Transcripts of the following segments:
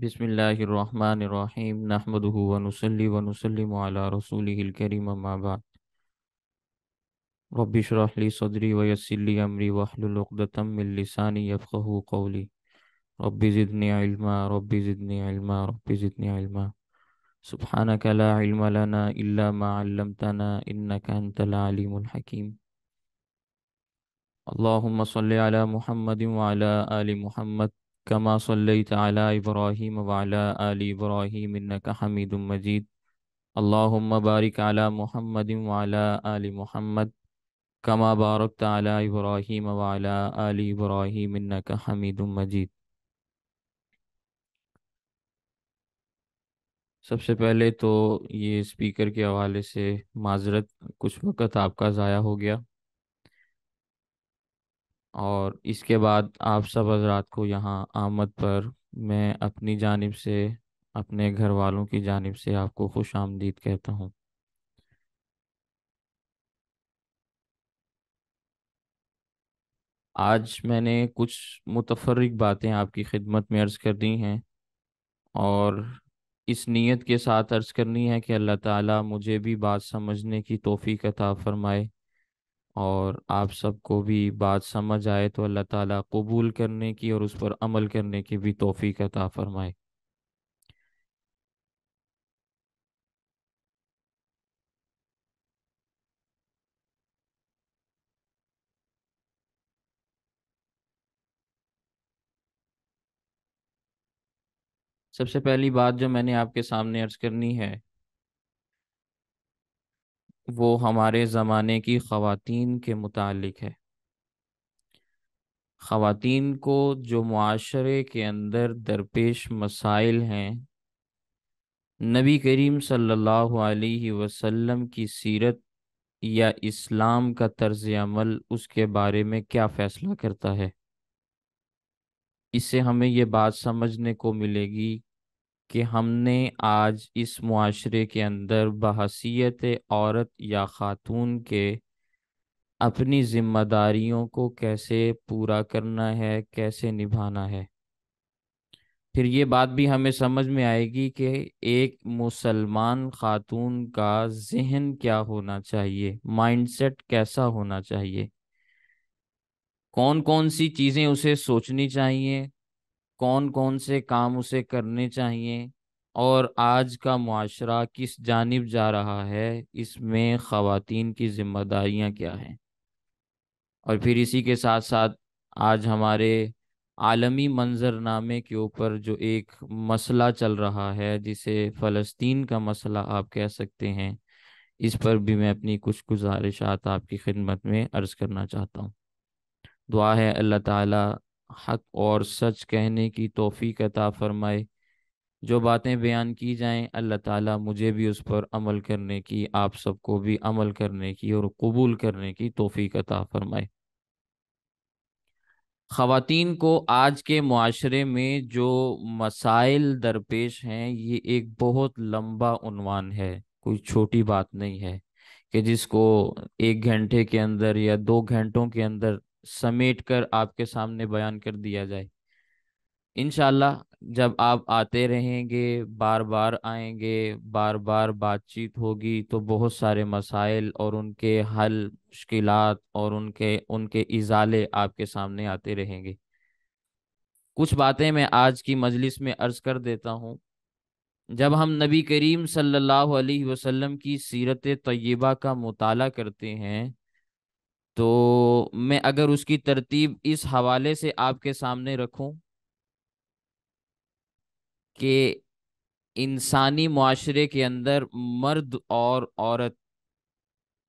بسم الله الرحمن الرحيم نحمده ونصلي ونسلم على رسوله الكريم ما بعد رب اشرح لي صدري ويسر لي أمري واحلل عقدة من لساني يفقه قولي رب زدني علما رب زدني علما رب زدني علما سبحانك لا علم لنا إلا ما علمتنا إنك أنت العليم الحكيم اللهم صل على محمد وعلى آل محمد كما صليت على إبراهيم وعلى آل إبراهيم إنك حميد مجيد اللهم بارك على محمد وعلى آل محمد كما باركت على إبراهيم وعلى آل إبراهيم إنك حميد مجيد सबसे पहले तो ये स्पीकर के हवाले से माजरत कुछ वक़्त आपका ज़ाया हो गया और इसके बाद आप सब हजरात को यहाँ आमद पर मैं अपनी जानिब से अपने घर वालों की जानिब से आपको खुश आमदीद कहता हूँ आज मैंने कुछ मुतफरक बातें आपकी खिदमत में अर्ज़ कर दी हैं और इस नीयत के साथ अर्ज़ करनी है कि अल्लाह ताला मुझे भी बात समझने की तोफ़ी अता फ़रमाए और आप सबको भी बात समझ आए तो अल्लाह ताला कबूल करने की और उस पर अमल करने की भी तोफ़ी अता फरमाए सबसे पहली बात जो मैंने आपके सामने अर्ज करनी है वो हमारे ज़माने की ख़वातीन के मुतालिक है ख़वातीन को जो माशरे के अंदर दरपेश मसाइल हैं नबी करीम सल्लल्लाहु अलैहि वसल्लम की सीरत या इस्लाम का तर्ज अमल उसके बारे में क्या फ़ैसला करता है इससे हमें ये बात समझने को मिलेगी कि हमने आज इस माशरे के अंदर बहसीत औरत या ख़ातून के अपनी जिम्मेदारियों को कैसे पूरा करना है कैसे निभाना है फिर ये बात भी हमें समझ में आएगी कि एक मुसलमान खातून का जहन क्या होना चाहिए माइंडसेट कैसा होना चाहिए कौन कौन सी चीज़ें उसे सोचनी चाहिए कौन कौन से काम उसे करने चाहिए और आज का मुआशरा किस जानब जा रहा है इसमें ख़वातीन की ज़िम्मेदारियाँ क्या हैं और फिर इसी के साथ साथ आज हमारे आलमी मंजरनामे के ऊपर जो एक मसला चल रहा है जिसे फ़लस्तीन का मसला आप कह सकते हैं इस पर भी मैं अपनी कुछ गुजारिशात आपकी खिदमत में अर्ज़ करना चाहता हूँ दुआ है अल्लाह ताला हक और सच कहने की तोफ़ी अता फ़रमाए जो बातें बयान की जाएं अल्लाह ताला मुझे भी उस पर अमल करने की आप सबको भी अमल करने की और कबूल करने की तोफ़ी अता फ़रमाए ख़वातीन को आज के माशरे में जो मसाइल दरपेश हैं ये एक बहुत लंबा उनवान है कोई छोटी बात नहीं है कि जिसको एक घंटे के अंदर या दो घंटों के अंदर समेट कर आपके सामने बयान कर दिया जाए इनशाला जब आप आते रहेंगे बार बार आएंगे बार बार बातचीत होगी तो बहुत सारे मसाइल और उनके हल मुश्किल और उनके उनके इजाले आपके सामने आते रहेंगे कुछ बातें मैं आज की मजलिस में अर्ज कर देता हूँ जब हम नबी करीम सल्लल्लाहु अलैहि वसल्लम की सीरत तय्यबा का मुताला करते हैं तो मैं अगर उसकी तरतीब इस हवाले से आपके सामने रखूं कि इंसानी माशरे के अंदर मर्द और औरत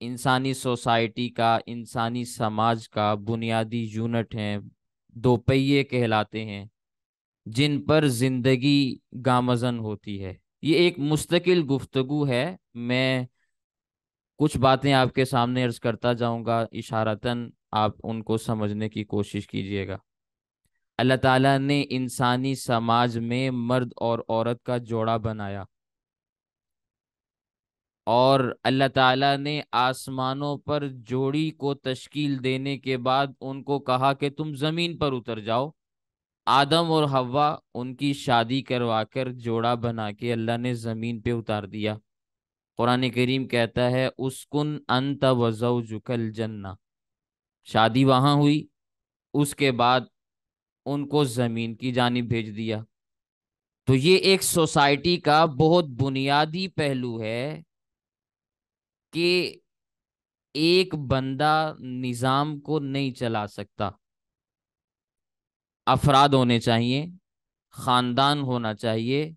इंसानी सोसाइटी का इंसानी समाज का बुनियादी यूनिट हैं दो पहिए कहलाते हैं जिन पर ज़िंदगी गामजन होती है ये एक मुस्तकिल गुफ्तगु है मैं कुछ बातें आपके सामने अर्ज करता जाऊंगा इशारतन आप उनको समझने की कोशिश कीजिएगा अल्लाह ताला ने इंसानी समाज में मर्द और औरत का जोड़ा बनाया और अल्लाह ताला ने आसमानों पर जोड़ी को तश्कील देने के बाद उनको कहा कि तुम ज़मीन पर उतर जाओ आदम और हवा उनकी शादी करवा कर जोड़ा बना के अल्लाह ने ज़मीन पे उतार दिया कुरान करीम कहता है उसकुन अंत वजल जन्ना शादी वहाँ हुई उसके बाद उनको ज़मीन की जानब भेज दिया तो ये एक सोसाइटी का बहुत बुनियादी पहलू है कि एक बंदा निज़ाम को नहीं चला सकता अफराद होने चाहिए ख़ानदान होना चाहिए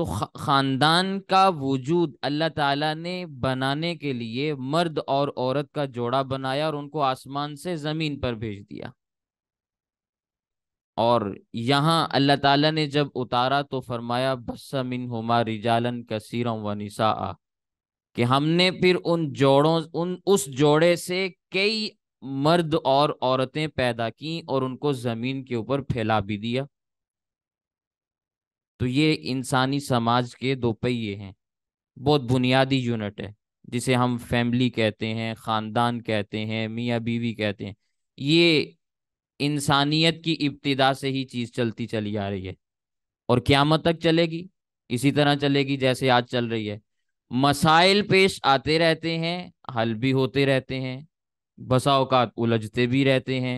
तो खानदान का वजूद अल्लाह ताला ने बनाने के लिए मर्द और औरत का जोड़ा बनाया और उनको आसमान से ज़मीन पर भेज दिया और यहाँ अल्लाह ताला ने जब उतारा तो फरमाया बस्सा मिन होमा रिजालन कसीरम वनिसा कि हमने फिर उन जोड़ों उन उस जोड़े से कई मर्द और औरतें पैदा की और उनको ज़मीन के ऊपर फैला भी दिया तो ये इंसानी समाज के दो पहिए हैं बहुत बुनियादी यूनिट है जिसे हम फैमिली कहते हैं ख़ानदान कहते हैं मियाँ बीवी कहते हैं ये इंसानियत की इब्तदा से ही चीज़ चलती चली आ रही है और क़्यामत तक चलेगी इसी तरह चलेगी जैसे आज चल रही है मसाइल पेश आते रहते हैं हल भी होते रहते हैं बसा अवकात उलझते भी रहते हैं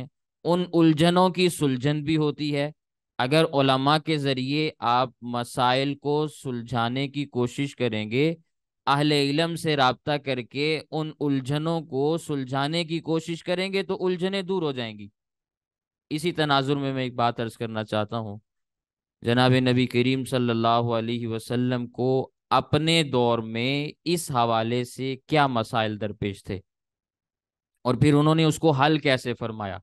उन उलझनों की सुलझन भी होती है अगर ओलमा के ज़रिए आप मसाइल को सुलझाने की कोशिश करेंगे अहल इलम से रबता करके उन उलझनों को सुलझाने की कोशिश करेंगे तो उलझने दूर हो जाएंगी इसी तनाजुर में मैं एक बात अर्ज करना चाहता हूँ जनाब नबी करीम सल्लल्लाहु अलैहि वसल्लम को अपने दौर में इस हवाले से क्या मसाइल दरपेश थे और फिर उन्होंने उसको हल कैसे फरमाया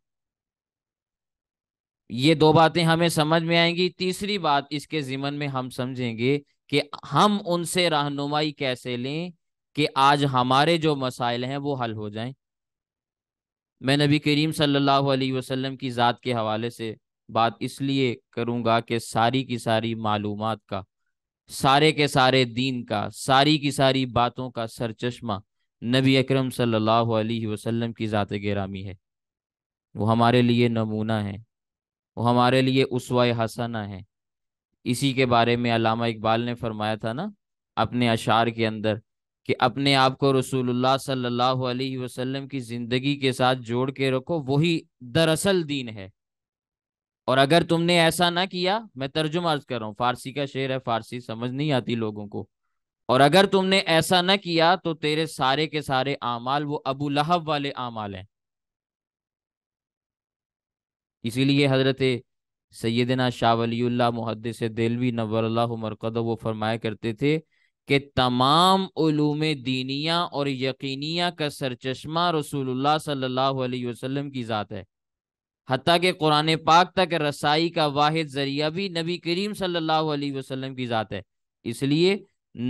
ये दो बातें हमें समझ में आएंगी तीसरी बात इसके जिमन में हम समझेंगे कि हम उनसे रहनुमाई कैसे लें कि आज हमारे जो मसाइल हैं वो हल हो जाएं मैं नबी करीम सल्लल्लाहु अलैहि वसल्लम की ज़ात के हवाले से बात इसलिए करूँगा कि सारी की सारी मालूम का सारे के सारे दीन का सारी की सारी बातों का सरचश्मा नबी अकरम सल्लल्लाहु अलैहि वसल्लम की ज़ात गिरामी है वो हमारे लिए नमूना है वो हमारे लिए उसवा हसना है इसी के बारे में अलामा इकबाल ने फरमाया था ना अपने अशार के अंदर कि अपने आप को रसूलुल्लाह सल्लल्लाहु अलैहि वसल्लम की ज़िंदगी के साथ जोड़ के रखो वही दरअसल दीन है और अगर तुमने ऐसा ना किया मैं तर्जुमा अर्ज कर रहा हूँ फारसी का शेर है फारसी समझ नहीं आती लोगों को और अगर तुमने ऐसा ना किया तो तेरे सारे के सारे आमाल वो अबू लहब वाले आमाल हैं इसीलिए हज़रत सैदना शाह मुहदस दिलवी नवरल्ला मरकद वो फरमाया करते थे कि तमाम ूम दीनिया और यकीनिया का सरचश्मा रसूलुल्लाह सल्लल्लाहु अलैहि वसल्लम की ज़ात है हती के कुरान पाक तक रसाई का वाद जरिया भी नबी करीम सल्लल्लाहु अलैहि वसल्लम की ज़ात है इसलिए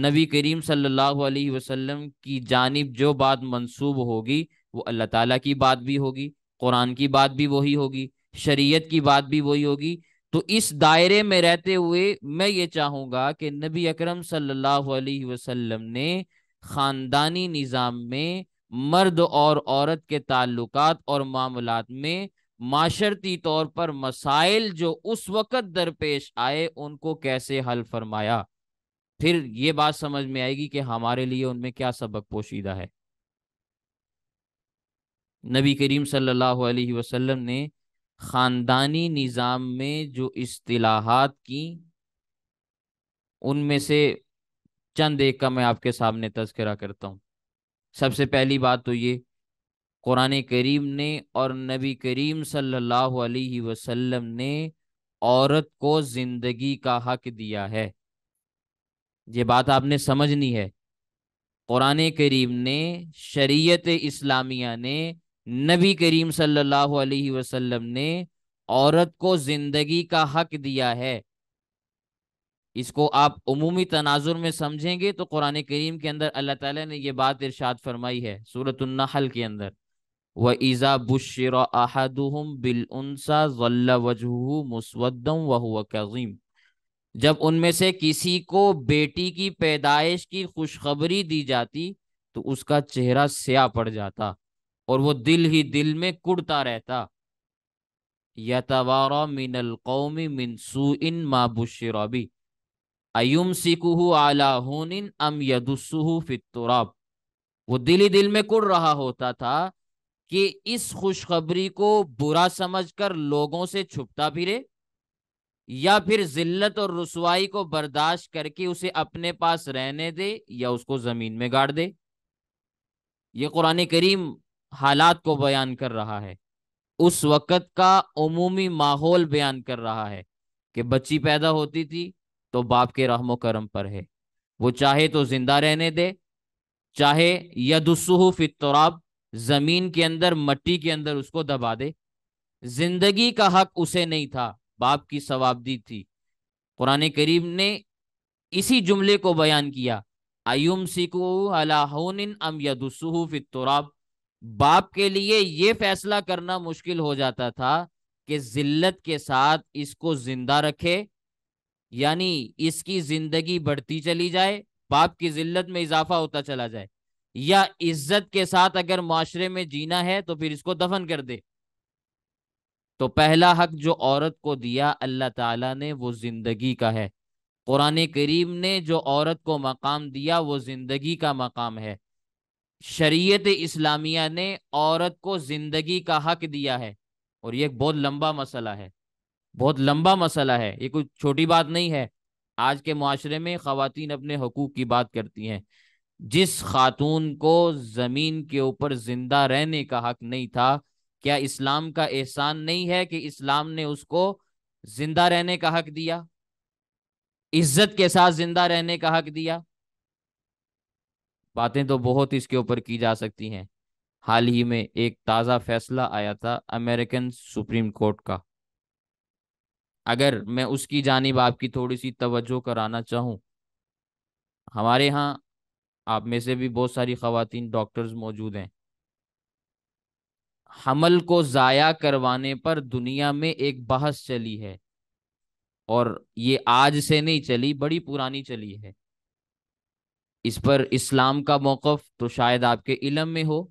नबी करीम सल्लल्लाहु अलैहि वसल्लम की जानब जो बात मनसूब होगी वो अल्लाह ताली की बात भी होगी कुरान की बात भी वही होगी शरीयत की बात भी वही होगी तो इस दायरे में रहते हुए मैं ये चाहूंगा कि नबी अकरम सल्लल्लाहु अलैहि वसल्लम ने ख़ानदानी निज़ाम में मर्द और औरत के ताल्लुक और मामलात में माशरती तौर पर मसाइल जो उस वक़्त दरपेश आए उनको कैसे हल फरमाया फिर ये बात समझ में आएगी कि हमारे लिए उनमें क्या सबक पोशीदा है नबी करीम सल्लल्लाहु अलैहि वसल्लम ने ख़ानदानी निज़ाम में जो असलाहत की उनमें से चंद एक का मैं आपके सामने तस्करा करता हूँ सबसे पहली बात तो ये कुरान करीम ने और नबी करीम सल्लल्लाहु अलैहि वसल्लम ने औरत को ज़िंदगी का हक दिया है ये बात आपने समझनी है कुरान करीम ने शरीयत इस्लामिया ने नबी करीम सल्लल्लाहु अलैहि वसल्लम ने औरत को जिंदगी का हक दिया है इसको आप उमूमी तनाजुर में समझेंगे तो कुरान करीम के अंदर अल्लाह ताला ने यह बात इरशाद फरमाई है सूरत नहल के अंदर व ईज़ा बुशर बिलसा मुसवदम वह कज़ीम जब उनमें से किसी को बेटी की पैदाइश की खुशखबरी दी जाती तो उसका चेहरा स्या पड़ जाता और वो दिल ही दिल में कुड़ता रहता यतवारा मिनल कौमी मिनसू इन माबुशरबी अयुम सिकुह आला अम यदुसुहु फितुराब वो दिल ही दिल में कुड़ रहा होता था कि इस खुशखबरी को बुरा समझकर लोगों से छुपता फिरे या फिर जिल्लत और रसवाई को बर्दाश्त करके उसे अपने पास रहने दे या उसको जमीन में गाड़ दे ये कुरान करीम हालात को बयान कर रहा है उस वक़्त का अमूमी माहौल बयान कर रहा है कि बच्ची पैदा होती थी तो बाप के रहमो करम पर है वो चाहे तो जिंदा रहने दे चाहे यदसू फितराब जमीन के अंदर मट्टी के अंदर उसको दबा दे जिंदगी का हक उसे नहीं था बाप की सवाबदी थी कुरान करीम ने इसी जुमले को बयान किया अयुम सिकू अलाहन अम यदसू फितराब बाप के लिए ये फैसला करना मुश्किल हो जाता था कि जिल्लत के साथ इसको जिंदा रखे यानी इसकी जिंदगी बढ़ती चली जाए बाप की जिल्लत में इजाफा होता चला जाए या इज्जत के साथ अगर माशरे में जीना है तो फिर इसको दफन कर दे तो पहला हक जो औरत को दिया अल्लाह ताला ने वो जिंदगी का है कुरान करीम ने जो औरत को मकाम दिया वो जिंदगी का मकाम है शरीयत इस्लामिया ने औरत को ज़िंदगी का हक दिया है और ये एक बहुत लंबा मसला है बहुत लंबा मसला है ये कोई छोटी बात नहीं है आज के माशरे में खातन अपने हकूक़ की बात करती हैं जिस खातून को ज़मीन के ऊपर ज़िंदा रहने का हक नहीं था क्या इस्लाम का एहसान नहीं है कि इस्लाम ने उसको जिंदा रहने का हक दिया इज्जत के साथ जिंदा रहने का हक दिया बातें तो बहुत इसके ऊपर की जा सकती हैं हाल ही में एक ताज़ा फैसला आया था अमेरिकन सुप्रीम कोर्ट का अगर मैं उसकी जानब आपकी थोड़ी सी तवज्जो कराना चाहूँ हमारे यहाँ आप में से भी बहुत सारी खातन डॉक्टर्स मौजूद हैं हमल को ज़ाया करवाने पर दुनिया में एक बहस चली है और ये आज से नहीं चली बड़ी पुरानी चली है इस पर इस्लाम का मौक़ तो शायद आपके इलम में हो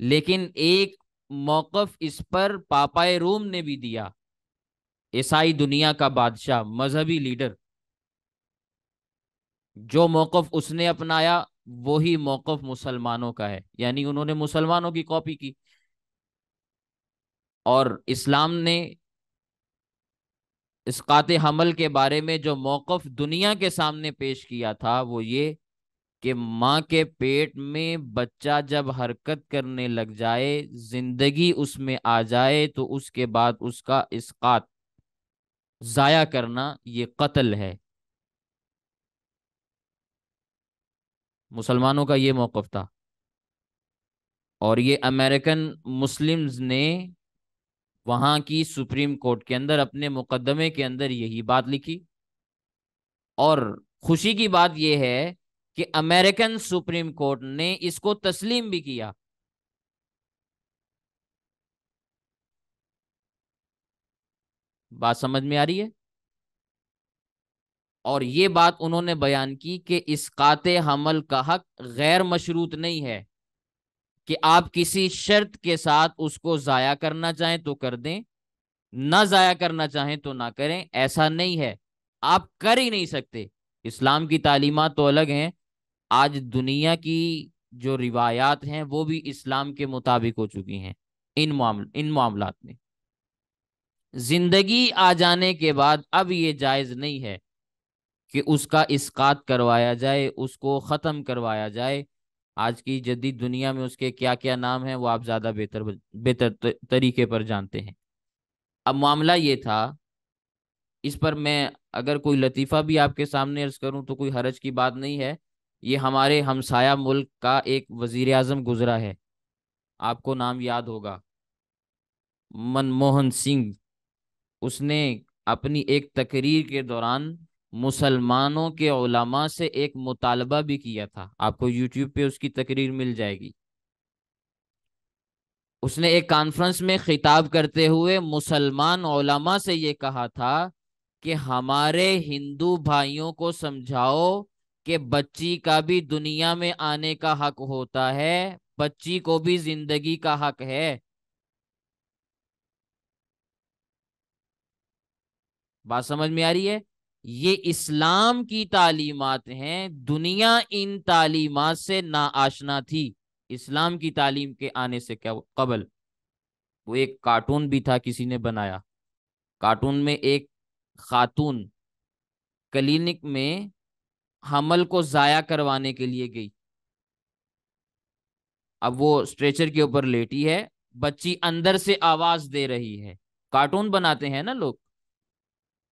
लेकिन एक मौक़ इस पर पापाए रोम ने भी दिया ईसाई दुनिया का बादशाह मजहबी लीडर जो मौक़ उसने अपनाया वही मौक़ मुसलमानों का है यानी उन्होंने मुसलमानों की कॉपी की और इस्लाम ने इसकात हमल के बारे में जो मौक़ दुनिया के सामने पेश किया था वो ये कि माँ के पेट में बच्चा जब हरकत करने लग जाए जिंदगी उसमें आ जाए तो उसके बाद उसका इसकात ज़ाया करना ये कत्ल है मुसलमानों का ये मौक़ था और ये अमेरिकन मुस्लिम्स ने वहाँ की सुप्रीम कोर्ट के अंदर अपने मुकदमे के अंदर यही बात लिखी और खुशी की बात यह है कि अमेरिकन सुप्रीम कोर्ट ने इसको तस्लीम भी किया बात समझ में आ रही है और ये बात उन्होंने बयान की कि इस काते हमल का हक गैर मशरूत नहीं है कि आप किसी शर्त के साथ उसको ज़ाया करना चाहें तो कर दें ना ज़ाया करना चाहें तो ना करें ऐसा नहीं है आप कर ही नहीं सकते इस्लाम की तालीमत तो अलग हैं आज दुनिया की जो रिवायात हैं वो भी इस्लाम के मुताबिक हो चुकी हैं इन मामल इन मामला में जिंदगी आ जाने के बाद अब ये जायज़ नहीं है कि उसका इसकात करवाया जाए उसको ख़त्म करवाया जाए आज की जदीद दुनिया में उसके क्या क्या नाम हैं वो आप ज़्यादा बेहतर बेहतर तरीके पर जानते हैं अब मामला ये था इस पर मैं अगर कोई लतीफ़ा भी आपके सामने अर्ज करूं तो कोई हरज की बात नहीं है ये हमारे हमसाया मुल्क का एक वजीर अजम गुजरा है आपको नाम याद होगा मनमोहन सिंह उसने अपनी एक तकरीर के दौरान मुसलमानों के ओलामा से एक मुतालबा भी किया था आपको यूट्यूब पे उसकी तकरीर मिल जाएगी उसने एक कॉन्फ्रेंस में खिताब करते हुए मुसलमान ओलामा से ये कहा था कि हमारे हिंदू भाइयों को समझाओ कि बच्ची का भी दुनिया में आने का हक होता है बच्ची को भी जिंदगी का हक है बात समझ में आ रही है ये इस्लाम की तालीमत हैं दुनिया इन तालीमत से ना आशना थी इस्लाम की तालीम के आने से क्या कबल वो एक कार्टून भी था किसी ने बनाया कार्टून में एक खातून क्लिनिक में हमल को जाया करवाने के लिए गई अब वो स्ट्रेचर के ऊपर लेटी है बच्ची अंदर से आवाज दे रही है कार्टून बनाते हैं ना लोग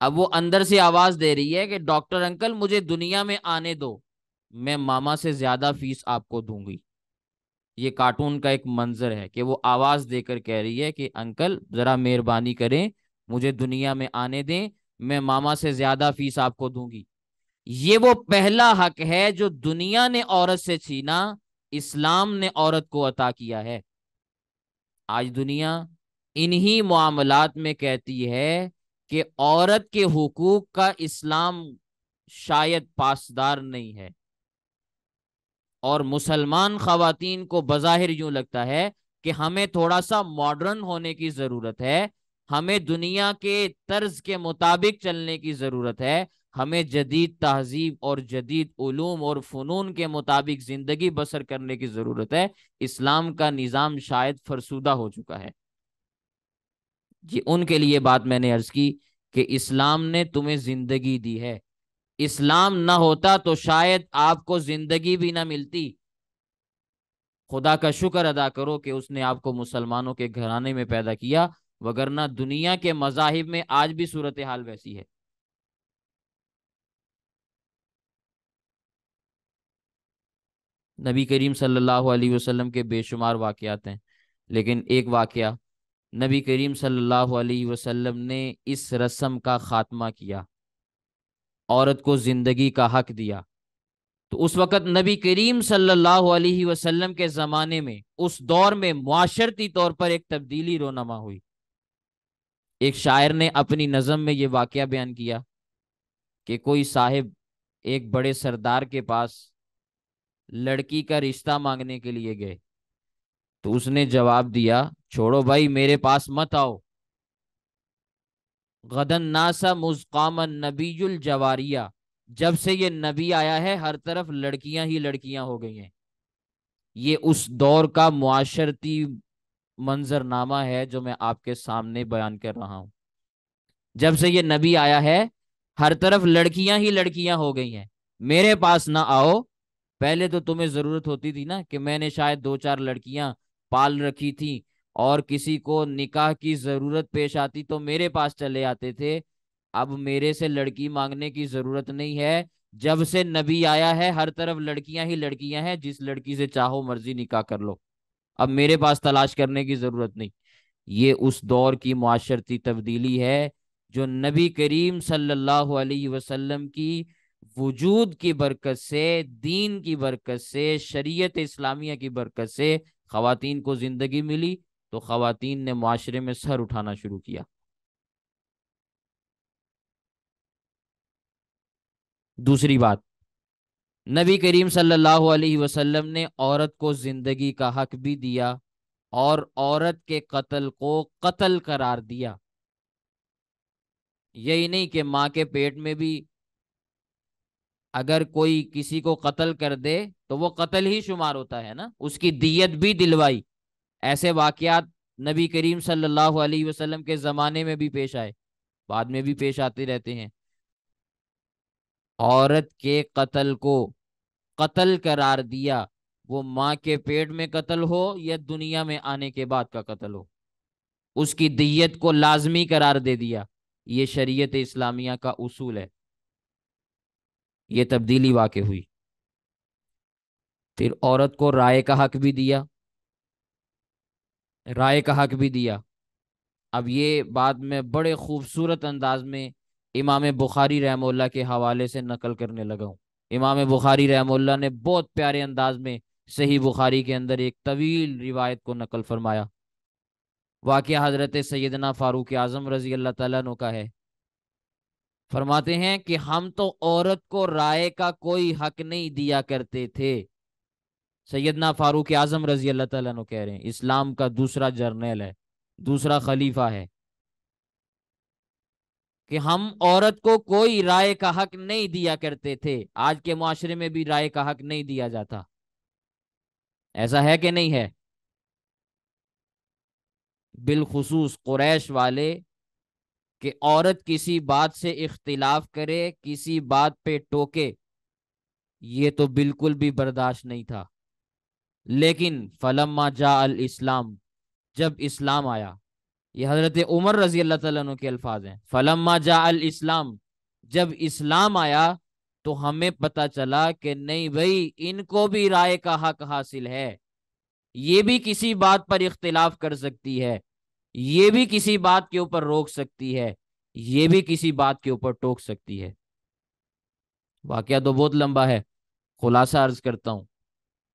अब वो अंदर से आवाज दे रही है कि डॉक्टर अंकल मुझे दुनिया में आने दो मैं मामा से ज्यादा फीस आपको दूंगी ये कार्टून का एक मंजर है कि वो आवाज देकर कह रही है कि अंकल जरा मेहरबानी करें मुझे दुनिया में आने दें मैं मामा से ज्यादा फीस आपको दूंगी ये वो पहला हक है जो दुनिया ने औरत से छीना इस्लाम ने औरत को अता किया है आज दुनिया इन्हीं मामलात में कहती है कि औरत के हकूक का इस्लाम शायद पासदार नहीं है और मुसलमान खातन को बज़ाहिर यूं लगता है कि हमें थोड़ा सा मॉडर्न होने की ज़रूरत है हमें दुनिया के तर्ज के मुताबिक चलने की ज़रूरत है हमें जदीद तहजीब और जदीद ओलूम और फ़नून के मुताबिक ज़िंदगी बसर करने की ज़रूरत है इस्लाम का निज़ाम शायद फरसुदा हो चुका है जी उनके लिए बात मैंने अर्ज़ की कि इस्लाम ने तुम्हें ज़िंदगी दी है इस्लाम ना होता तो शायद आपको ज़िंदगी भी ना मिलती खुदा का शुक्र अदा करो कि उसने आपको मुसलमानों के घराने में पैदा किया वगरना दुनिया के मजाहिब में आज भी सूरत हाल वैसी है नबी करीम सल्लल्लाहु अलैहि वसल्लम के बेशुमार वाक़ात हैं लेकिन एक वाक़ नबी करीम सल्लल्लाहु अलैहि वसल्लम ने इस रस्म का ख़ात्मा किया औरत को ज़िंदगी का हक दिया तो उस वक़्त नबी करीम सल्लल्लाहु अलैहि वसल्लम के ज़माने में उस दौर में माशरती तौर पर एक तब्दीली रोनमा हुई एक शायर ने अपनी नज़म में ये वाक़ बयान किया कि कोई साहिब एक बड़े सरदार के पास लड़की का रिश्ता मांगने के लिए गए तो उसने जवाब दिया छोड़ो भाई मेरे पास मत आओ गदन नासा मुजकाम नबीजुल जवारिया जब से ये नबी आया है हर तरफ लड़कियां ही लड़कियां हो गई हैं ये उस दौर का मुआशरती मंजरनामा है जो मैं आपके सामने बयान कर रहा हूं जब से ये नबी आया है हर तरफ लड़कियां ही लड़कियां हो गई हैं मेरे पास ना आओ पहले तो तुम्हें जरूरत होती थी ना कि मैंने शायद दो चार लड़कियां पाल रखी थी और किसी को निकाह की जरूरत पेश आती तो मेरे पास चले आते थे अब मेरे से लड़की मांगने की जरूरत नहीं है जब से नबी आया है हर तरफ लड़कियां ही लड़कियां हैं जिस लड़की से चाहो मर्जी निकाह कर लो अब मेरे पास तलाश करने की जरूरत नहीं ये उस दौर की माशरती तब्दीली है जो नबी करीम सल्लल्लाहु अलैहि वसल्लम की वजूद की बरकत से दीन की बरकत से शरीयत इस्लामिया की बरकत से खातन को ज़िंदगी मिली तो खातन ने माशरे में सर उठाना शुरू किया दूसरी बात नबी करीम सल्लल्लाहु अलैहि वसल्लम ने औरत को ज़िंदगी का हक भी दिया और औरत के कत्ल को कत्ल करार दिया यही नहीं कि माँ के पेट में भी अगर कोई किसी को कत्ल कर दे तो वो कत्ल ही शुमार होता है ना उसकी दियत भी दिलवाई ऐसे वाकयात नबी करीम सल्लल्लाहु अलैहि वसल्लम के ज़माने में भी पेश आए बाद में भी पेश आते रहते हैं औरत के कत्ल को कत्ल करार दिया वो माँ के पेट में कत्ल हो या दुनिया में आने के बाद का कत्ल हो उसकी दियत को लाजमी करार दे दिया ये शरीयत इस्लामिया का उसूल है ये तब्दीली वाकई हुई फिर औरत को राय का हक भी दिया राय का हक भी दिया अब ये बाद में बड़े खूबसूरत अंदाज में इमाम बुखारी रहमोल्ला के हवाले से नकल करने लगा हूँ इमाम बुखारी रहमोल्ला ने बहुत प्यारे अंदाज में सही बुखारी के अंदर एक तवील रिवायत को नकल फरमाया वाक़ हज़रत सैदना फ़ारूक आज़म रज़ी अल्लाह तु का है फरमाते हैं कि हम तो औरत को राय का कोई हक नहीं दिया करते थे सैदना फारूक आजम रजी अल्लाह तह कह रहे हैं इस्लाम का दूसरा जर्नल है दूसरा खलीफा है कि हम औरत को कोई राय का हक नहीं दिया करते थे आज के माशरे में भी राय का हक नहीं दिया जाता ऐसा है कि नहीं है बिलखसूस कुरैश वाले कि औरत किसी बात से इख्तिलाफ करे किसी बात पे टोके ये तो बिल्कुल भी बर्दाश्त नहीं था लेकिन फलम्मा जा अल इस्लाम जब इस्लाम आया ये हज़रत उमर रजी अल्लाह तु के अल्फाज हैं फलम्मा जा अल इस्लाम जब इस्लाम आया तो हमें पता चला कि नहीं भाई इनको भी राय का हक हासिल है ये भी किसी बात पर इख्तिलाफ कर सकती है ये भी किसी बात के ऊपर रोक सकती है ये भी किसी बात के ऊपर टोक सकती है वाक्य तो बहुत लंबा है खुलासा अर्ज करता हूं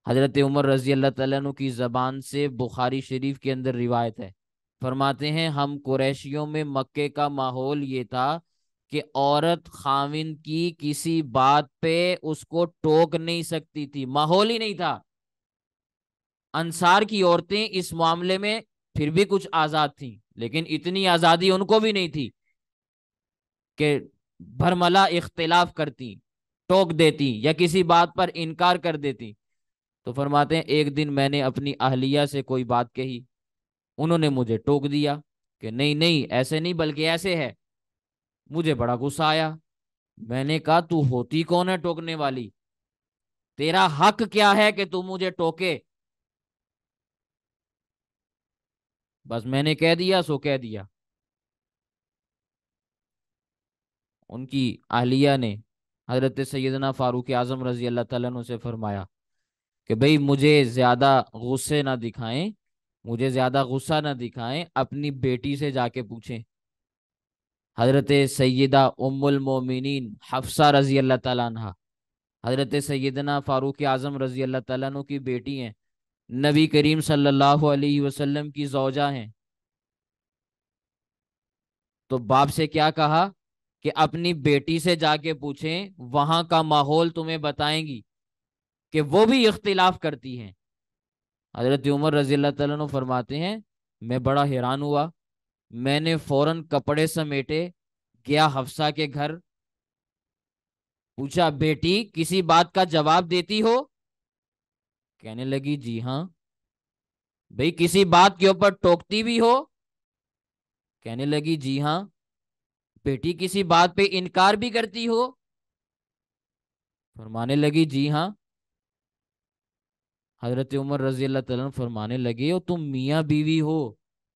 हजरत उमर रजी अल्लाह तु की ज़बान से बुखारी शरीफ के अंदर रिवायत है फरमाते हैं हम कुरैशियों में मक्के का माहौल ये था कि औरत खाविन की किसी बात पे उसको टोक नहीं सकती थी माहौल ही नहीं था अंसार की औरतें इस मामले में फिर भी कुछ आजाद थी लेकिन इतनी आजादी उनको भी नहीं थी कि भरमला इख्तिलाफ करती टोक देती या किसी बात पर इनकार कर देती तो फरमाते हैं एक दिन मैंने अपनी अहलिया से कोई बात कही उन्होंने मुझे टोक दिया कि नहीं नहीं ऐसे नहीं बल्कि ऐसे है मुझे बड़ा गुस्सा आया मैंने कहा तू होती कौन है टोकने वाली तेरा हक क्या है कि तू मुझे टोके बस मैंने कह दिया सो कह दिया उनकी आहलिया ने हजरत सैदना फारूक आजम रजी अल्लाह तु से फरमाया कि भाई मुझे ज़्यादा गुस्से ना दिखाएं मुझे ज़्यादा गुस्सा ना दिखाएं अपनी बेटी से जाके पूछें हजरत सैदा मोमिन हफ्सा रजी अल्लाह तजरत हजरत सैदना फ़ारूक आज़म रजी अल्लाह तु की बेटी हैं नबी करीम सल्लल्लाहु अलैहि वसल्लम की जौजा हैं तो बाप से क्या कहा कि अपनी बेटी से जाके पूछें वहां का माहौल तुम्हें बताएंगी कि वो भी इख्तिलाफ करती हैं हजरत उमर रजी तु फरमाते हैं मैं बड़ा हैरान हुआ मैंने फौरन कपड़े समेटे गया हफ्सा के घर पूछा बेटी किसी बात का जवाब देती हो कहने लगी जी हाँ भाई किसी बात के ऊपर टोकती भी हो कहने लगी जी हाँ बेटी किसी बात पे इनकार भी करती हो फरमाने लगी जी हाँ हजरत उमर रजी अल्लाह तला फरमाने लगे और तुम मियाँ बीवी हो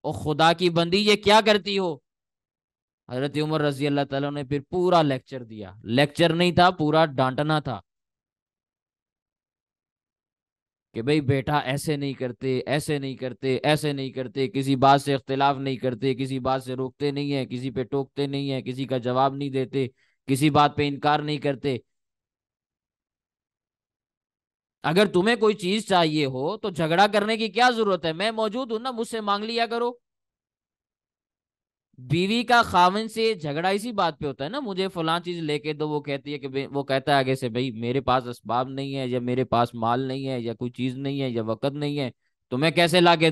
और खुदा की बंदी ये क्या करती हो हजरत उमर रजी अल्लाह तला ने फिर पूरा लेक्चर दिया लेक्चर नहीं था पूरा डांटना था कि भाई बेटा ऐसे नहीं करते ऐसे नहीं करते ऐसे नहीं करते किसी बात से अख्तिलाफ नहीं करते किसी बात से रोकते नहीं है किसी पे टोकते नहीं है किसी का जवाब नहीं देते किसी बात पे इनकार नहीं करते अगर तुम्हें कोई चीज चाहिए हो तो झगड़ा करने की क्या जरूरत है मैं मौजूद हूं ना मुझसे मांग लिया करो बीवी का खावन से झगड़ा इसी बात पे होता है ना मुझे फलां चीज लेके दो वो कहती है कि वो कहता है आगे से भाई मेरे पास असबाब नहीं है या मेरे पास माल नहीं है या कोई चीज नहीं है या वक्त नहीं है तो मैं कैसे ला के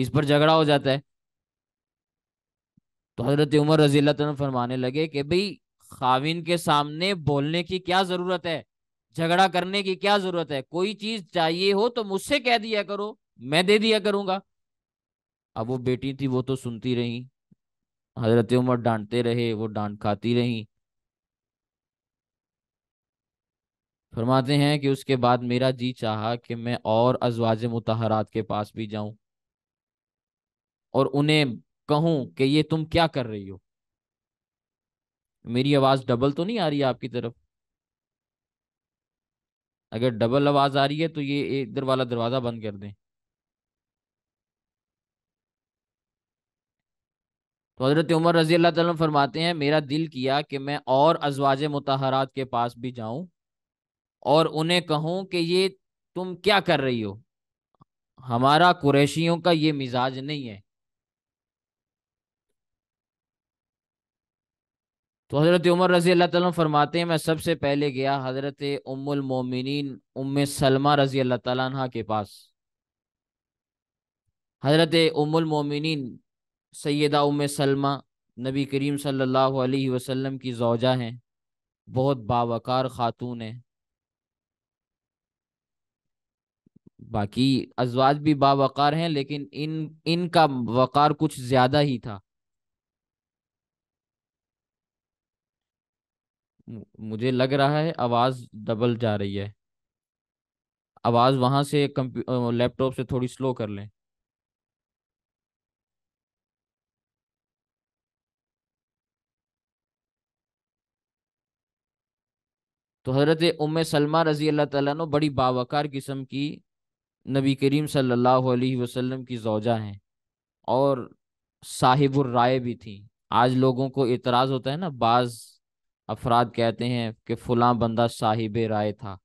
इस पर झगड़ा हो जाता है तो हजरत उमर रजील फरमाने लगे कि भाई खाविन के सामने बोलने की क्या जरूरत है झगड़ा करने की क्या जरूरत है कोई चीज चाहिए हो तो मुझसे कह दिया करो मैं दे दिया करूंगा अब वो बेटी थी वो तो सुनती रही हजरत उमर डांटते रहे वो डांट खाती रहीं फरमाते हैं कि उसके बाद मेरा जी चाहा कि मैं और अजवाज मुतहरात के पास भी जाऊं और उन्हें कहूं कि ये तुम क्या कर रही हो मेरी आवाज डबल तो नहीं आ रही आपकी तरफ अगर डबल आवाज आ रही है तो ये इधर वाला दरवाजा बंद कर दें तो हज़रत उमर रजी अल्लाह तम फरमाते हैं मेरा दिल किया कि मैं और अजवाज मतहरात के पास भी जाऊं और उन्हें कहूं कि ये तुम क्या कर रही हो हमारा कुरैशियों का ये मिजाज नहीं है तो हज़रत उमर रज़ी अल्लाह तम फरमाते हैं मैं सबसे पहले गया हज़रत उम्मिन उम सलमा रज़ी अल्लाह तह के पास हज़रत उम्मिन सैदा उम सलमा नबी करीम सल्लल्लाहु अलैहि वसल्लम की जौजा हैं बहुत बावकार खातून हैं बाकी अजवाज भी बावकार हैं लेकिन इन इनका वकार कुछ ज़्यादा ही था मुझे लग रहा है आवाज़ डबल जा रही है आवाज़ वहाँ से लैपटॉप से थोड़ी स्लो कर लें तो हज़रत उम सलमा रज़ी अल्लाह ताली बड़ी बावकार किस्म की नबी करीम सल्लल्लाहु अलैहि वसल्लम की जौजा हैं और साहिबुर राय भी थी आज लोगों को इतराज़ होता है ना बाज़ अफराद कहते हैं कि फ़लाँ बंदा साहिब राय था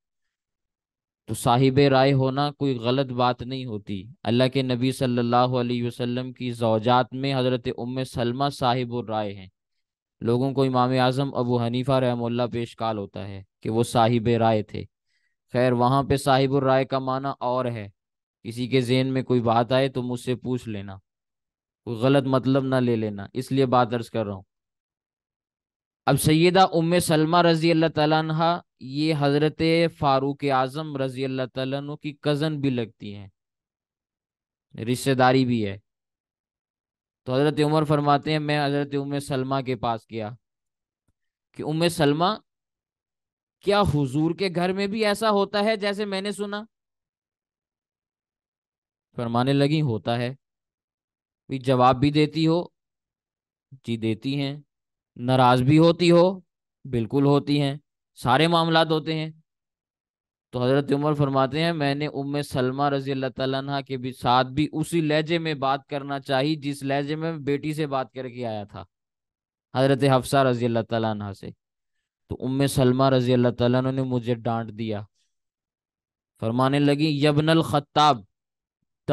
तो साहिब राय होना कोई गलत बात नहीं होती अल्लाह के नबी सल्लल्लाहु अलैहि वसल्लम की जौजात में हज़रत उम सलमा साहिबुर राय हैं लोगों को इमाम आज़म अबू हनीफ़ा रहमल्ला पेशकाल होता है कि वो साहिब राय थे खैर वहाँ पे साहिब राय का माना और है किसी के जेन में कोई बात आए तो मुझसे पूछ लेना कोई गलत मतलब ना ले लेना इसलिए बात अर्ज कर रहा हूँ अब सैदा उम सलमा रजी अल्लाह तहा ये हज़रत फ़ारूक आज़म रजी अल्लाह तजन कज़न भी लगती हैं रिश्तेदारी भी है तो हज़रत उमर फरमाते हैं मैं हज़रत उम सलमा के पास गया कि उम सलमा क्या हुजूर के घर में भी ऐसा होता है जैसे मैंने सुना फरमाने लगी होता है भी जवाब भी देती हो जी देती हैं नाराज भी होती हो बिल्कुल होती हैं सारे मामला होते हैं तो हज़रत उमर फरमाते हैं मैंने उम सलमा रजी अल्लाह तला के भी साथ भी उसी लहजे में बात करना चाहिए जिस लहजे में बेटी से बात करके आया था हज़रत हफ्सा रजी अल्लाह तला से तो उम सलमा रजी अल्लाह तला ने मुझे डांट दिया फरमाने लगी यबन अलखताब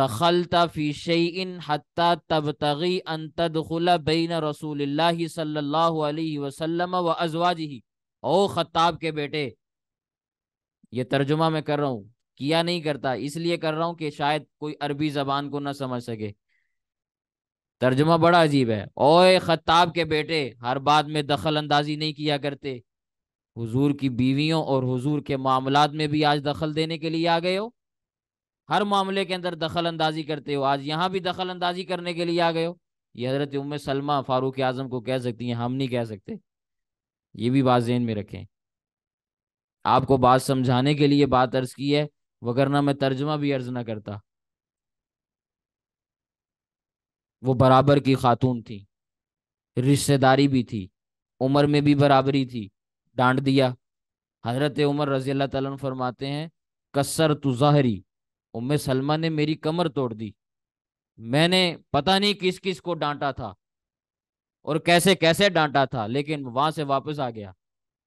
तखलता फ़ी शैइन हत्ता तब तगी अन तदखुला बैन रसूल सल्लल्लाहु अलैहि वसल्लम व ओ खताब के बेटे ये तर्जुमा मैं कर रहा हूँ किया नहीं करता इसलिए कर रहा हूँ कि शायद कोई अरबी जबान को ना समझ सके तर्जुमा बड़ा अजीब है ओए खत्ताब के बेटे हर बात में दखल अंदाजी नहीं किया करते हुजूर की बीवियों और हुजूर के मामलात में भी आज दखल देने के लिए आ गए हो हर मामले के अंदर दखल अंदाजी करते हो आज यहाँ भी दखल अंदाजी करने के लिए आ गए हो ये हजरत उम सलमा फारूक आजम को कह सकती हैं हम नहीं कह सकते ये भी बात जहन में रखें आपको बात समझाने के लिए बात अर्ज की है वगरना मैं तर्जमा भी अर्ज ना करता वो बराबर की खातून थी रिश्तेदारी भी थी उम्र में भी बराबरी थी डांट दिया हजरत उमर रजी अल्लाह तन फरमाते हैं कसर तुजहरी उम सलमा ने मेरी कमर तोड़ दी मैंने पता नहीं किस किस को डांटा था और कैसे कैसे डांटा था लेकिन वहां से वापस आ गया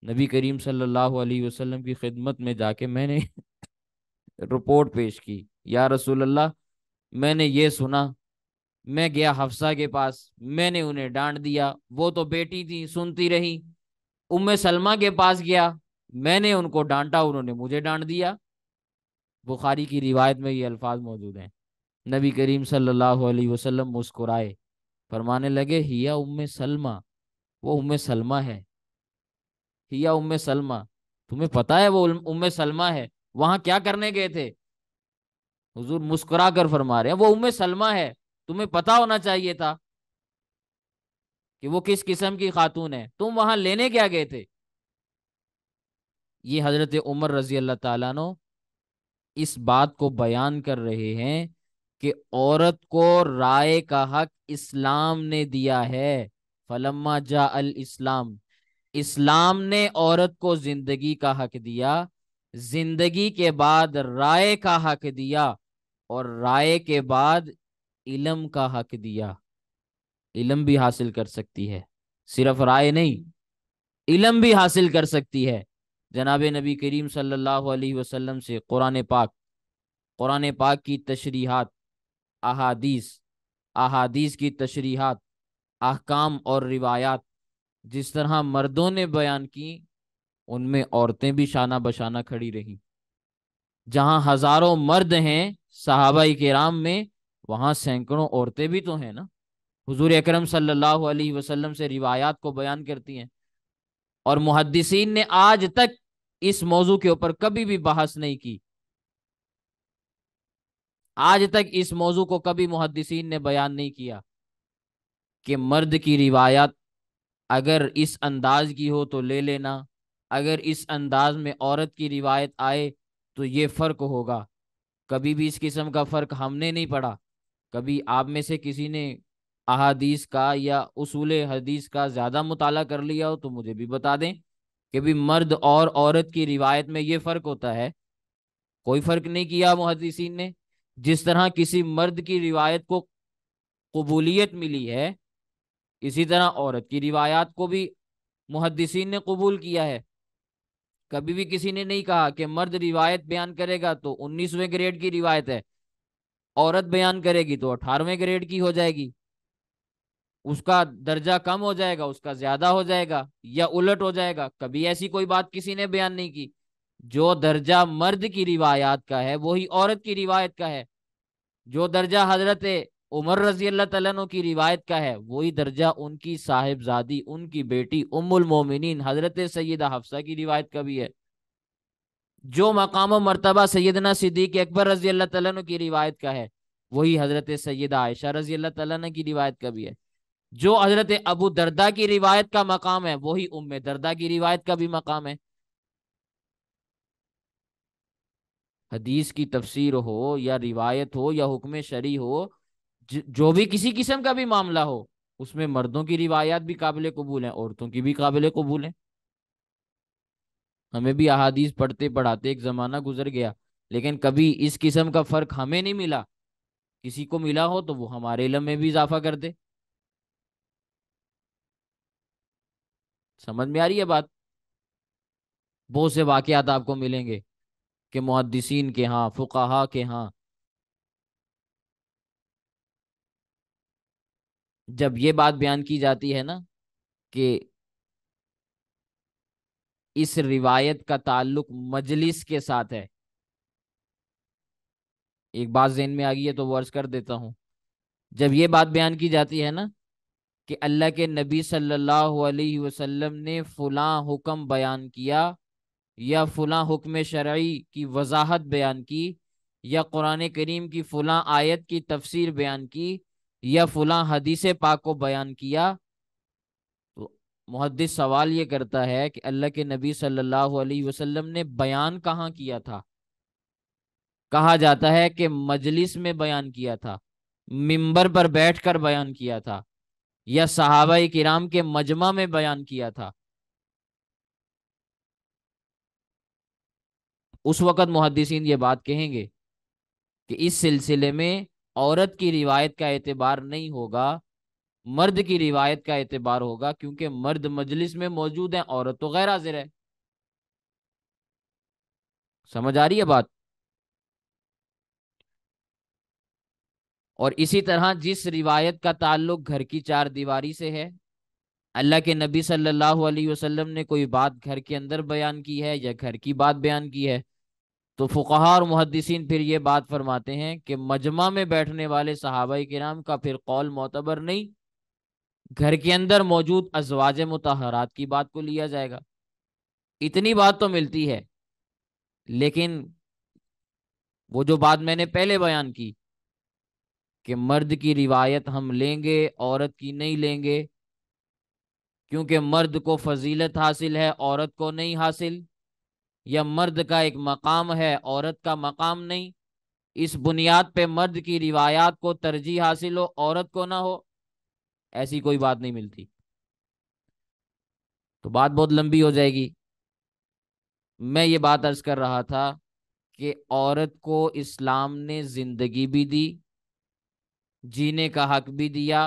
नबी करीम सल्लल्लाहु अलैहि वसल्लम की खिदमत में जाके मैंने रिपोर्ट पेश की या रसूल अल्लाह मैंने ये सुना मैं गया हफ्सा के पास मैंने उन्हें डांट दिया वो तो बेटी थी सुनती रही उम सलमा के पास गया मैंने उनको डांटा उन्होंने मुझे डांट दिया बुखारी की रिवायत में ये अल्फाज मौजूद हैं नबी करीम सल्लल्लाहु अलैहि वसल्लम मुस्कुराए फरमाने लगे हिया उम सलमा वो उम सलमा है हिया उम्म सलमा तुम्हें पता है वो उम्म सलमा है वहां क्या करने गए थे हुजूर मुस्कुरा कर फरमा रहे हैं वो उम्म सलमा है तुम्हें पता होना चाहिए था कि वो किस किस्म की खातून है तुम वहां लेने क्या गए थे ये हजरत उमर रजी अल्लाह तु इस बात को बयान कर रहे हैं कि औरत को राय का हक इस्लाम ने दिया है फलम्मा जा अल इस्लाम इस्लाम ने औरत को जिंदगी का हक दिया जिंदगी के बाद राय का हक दिया और राय के बाद इलम का हक दिया इलम भी हासिल कर सकती है सिर्फ राय नहीं इलम भी हासिल कर सकती है जनाब नबी करीम सल्लल्लाहु अलैहि वसल्लम से कुरान पाक कुरान पाक की तशरीहत अहादीस अहादीस की तशरीहत अहकाम और रिवायात जिस तरह मर्दों ने बयान की उनमें औरतें भी शाना बशाना खड़ी रही जहां हजारों मर्द हैं सहाबाई के राम में वहां सैकड़ों औरतें भी तो हैं ना हुजूर अकरम सल्लल्लाहु अलैहि वसल्लम से रिवायात को बयान करती हैं और मुहदसिन ने आज तक इस मौजू के ऊपर कभी भी बहस नहीं की आज तक इस मौजू को कभी मुहदसिन ने बयान नहीं किया कि मर्द की रिवायात अगर इस अंदाज की हो तो ले लेना अगर इस अंदाज में औरत की रिवायत आए तो ये फ़र्क होगा कभी भी इस किस्म का फ़र्क हमने नहीं पढ़ा कभी आप में से किसी ने अहादीस का या उसूल हदीस का ज़्यादा मताल कर लिया हो तो मुझे भी बता दें कि भी मर्द और औरत की रिवायत में ये फ़र्क होता है कोई फ़र्क नहीं किया मुहदसिन ने जिस तरह किसी मर्द की रिवायत को कबूलीत मिली है इसी तरह औरत की रिवायात को भी मुहदसिन ने कबूल किया है कभी भी किसी ने नहीं कहा कि मर्द रिवायत बयान करेगा तो उन्नीसवें ग्रेड की रिवायत है औरत बयान करेगी तो अठारहवें ग्रेड की हो जाएगी उसका दर्जा कम हो जाएगा उसका ज्यादा हो जाएगा या उलट हो जाएगा कभी ऐसी कोई बात किसी ने बयान नहीं की जो दर्जा मर्द की रिवायात का है वही औरत की रिवायत का है जो दर्जा हजरत उमर रजी अल्लाह तु की रिवायत का है वही दर्जा उनकी साहिबजादी उनकी बेटी उमुल मोमिनीन हजरत सैद हफ्सा की रिवायत का भी है जो मकाम मरतबा सैदना सिद्दीक अकबर रजी अल्लाह तला की रिवायत का है वही हजरत सैद आयशा रजी अल्लाह तला की रिवायत का भी है जो हजरत अबू दरदा की रिवायत का मकाम है वही उम दरदा की रिवायत का भी मकाम है हदीस की तफसीर हो या रिवायत हो या हुक्म शरी हो जो भी किसी किस्म का भी मामला हो उसमें मर्दों की रिवायात भी काबिल कबूल है औरतों की भी काबिल कबूल है हमें भी अहादीस पढ़ते पढ़ाते एक ज़माना गुजर गया लेकिन कभी इस किस्म का फ़र्क हमें नहीं मिला किसी को मिला हो तो वो हमारे इलम में भी इजाफा कर दे समझ में आ रही है बात बहुत से वाक़ात आपको मिलेंगे कि मुहदसिन के यहाँ फ़ुकाहा के यहाँ जब ये बात बयान की जाती है ना कि इस रिवायत का ताल्लुक मजलिस के साथ है एक बात जेन में आ गई है तो वर्ज कर देता हूँ जब ये बात बयान की जाती है ना कि अल्लाह के नबी सल्लल्लाहु अलैहि वसल्लम ने फुला हुक्म बयान किया या फुला हुक्म शरई की वजाहत बयान की या कुरान करीम की फलां आयत की तफसीर बयान की या फुला हदीस पाक को बयान किया तो मुहदस सवाल ये करता है कि अल्लाह के नबी सल्लल्लाहु अलैहि वसल्लम ने बयान कहाँ किया था कहा जाता है कि मजलिस में बयान किया था मिंबर पर बैठकर बयान किया था या सहाबा किराम के मजमा में बयान किया था उस वक़्त मुहदसिन ये बात कहेंगे कि इस सिलसिले में औरत की रिवायत का एतबार नहीं होगा मर्द की रिवायत का एतबार होगा क्योंकि मर्द मजलिस में मौजूद है औरत तो गैर हाजिर है समझ आ रही है बात और इसी तरह जिस रिवायत का ताल्लुक घर की चार दीवारी से है अल्लाह के नबी सल्लल्लाहु अलैहि वसल्लम ने कोई बात घर के अंदर बयान की है या घर की बात बयान की है तो फ़ुकाहा और मुहदसिन फिर ये बात फरमाते हैं कि मजमा में बैठने वाले के नाम का फिर कौल मोतबर नहीं घर के अंदर मौजूद अजवाज मतहरात की बात को लिया जाएगा इतनी बात तो मिलती है लेकिन वो जो बात मैंने पहले बयान की कि मर्द की रिवायत हम लेंगे औरत की नहीं लेंगे क्योंकि मर्द को फजीलत हासिल है औरत को नहीं हासिल यह मर्द का एक मकाम है औरत का मकाम नहीं इस बुनियाद पे मर्द की रिवायात को तरजीह हासिल हो औरत को ना हो ऐसी कोई बात नहीं मिलती तो बात बहुत लंबी हो जाएगी मैं ये बात अर्ज कर रहा था कि औरत को इस्लाम ने जिंदगी भी दी जीने का हक भी दिया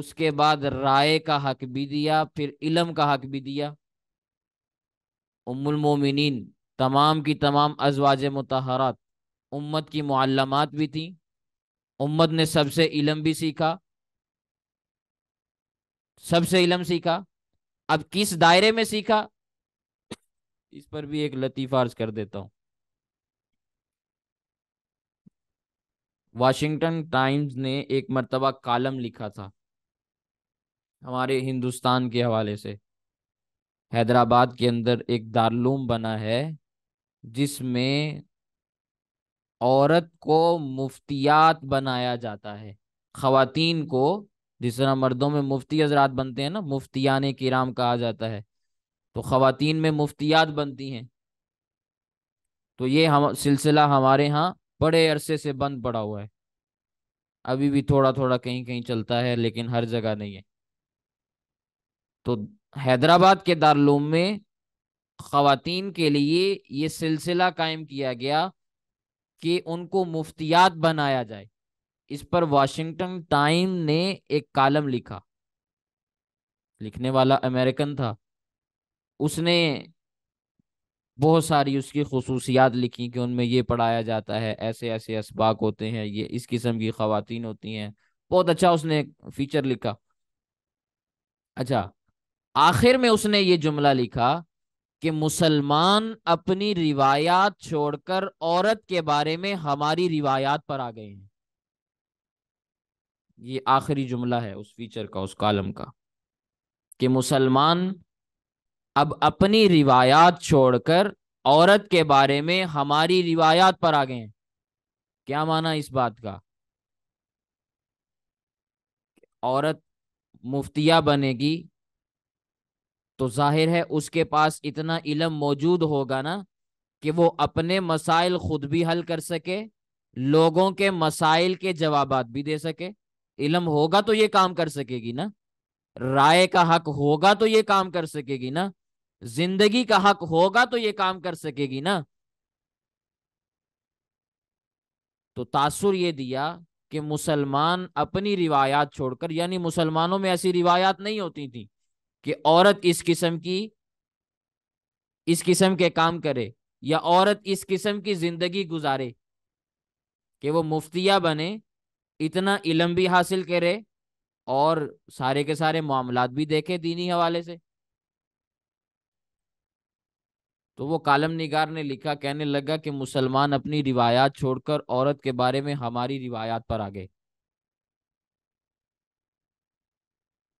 उसके बाद राय का हक भी दिया फिर इलम का हक भी दिया उम्मुलमोमिन तमाम की तमाम अजवाज मतहरात उम्मत की मालूमत भी थी उम्मत ने सबसे इलम भी सीखा सबसे इलम सीखा अब किस दायरे में सीखा इस पर भी एक लतीफ़ा अर्ज कर देता हूँ वाशिंगटन टाइम्स ने एक मरतबा कालम लिखा था हमारे हिंदुस्तान के हवाले से हैदराबाद के अंदर एक दारूम बना है जिसमें औरत को मुफ्तियात बनाया जाता है खातन को जिस तरह मर्दों में मुफ्ती हजरात बनते हैं ना मुफ्तियान राम कहा जाता है तो खातन में मुफ्तियात बनती हैं तो ये हम सिलसिला हमारे यहाँ बड़े अरसे से बंद पड़ा हुआ है अभी भी थोड़ा थोड़ा कहीं कहीं चलता है लेकिन हर जगह नहीं है तो हैदराबाद के दारूम में खातन के लिए ये सिलसिला कायम किया गया कि उनको मुफ्तियात बनाया जाए इस पर वाशिंगटन टाइम ने एक कालम लिखा लिखने वाला अमेरिकन था उसने बहुत सारी उसकी खसूसियात लिखी कि उनमें ये पढ़ाया जाता है ऐसे ऐसे इसबाक होते हैं ये इस किस्म की खातन होती हैं बहुत अच्छा उसने फीचर लिखा अच्छा आखिर में उसने ये जुमला लिखा कि मुसलमान अपनी रिवायात छोड़कर औरत के बारे में हमारी रिवायात पर आ गए हैं ये आखिरी जुमला है उस फीचर का उस कॉलम का कि मुसलमान अब अपनी रिवायात छोड़कर औरत के बारे में हमारी रिवायात पर आ गए हैं क्या माना इस बात का औरत मुफ्तिया बनेगी तो जाहिर है उसके पास इतना इलम मौजूद होगा ना कि वो अपने मसाइल खुद भी हल कर सके लोगों के मसाइल के जवाब भी दे सके इलम होगा तो ये काम कर सकेगी ना राय का हक होगा तो ये काम कर सकेगी ना जिंदगी का हक होगा तो ये काम कर सकेगी ना तो तासुर ये दिया कि मुसलमान अपनी रिवायात छोड़कर यानी मुसलमानों में ऐसी रिवायात नहीं होती थी कि औरत इस किस्म की इस किस्म के काम करे या औरत इस किस्म की जिंदगी गुजारे कि वो मुफ्तिया बने इतना इलम भी हासिल करे और सारे के सारे मामलात भी देखे दीनी हवाले से तो वो कालम निगार ने लिखा कहने लगा कि मुसलमान अपनी रिवायात छोड़कर औरत के बारे में हमारी रिवायात पर आ गए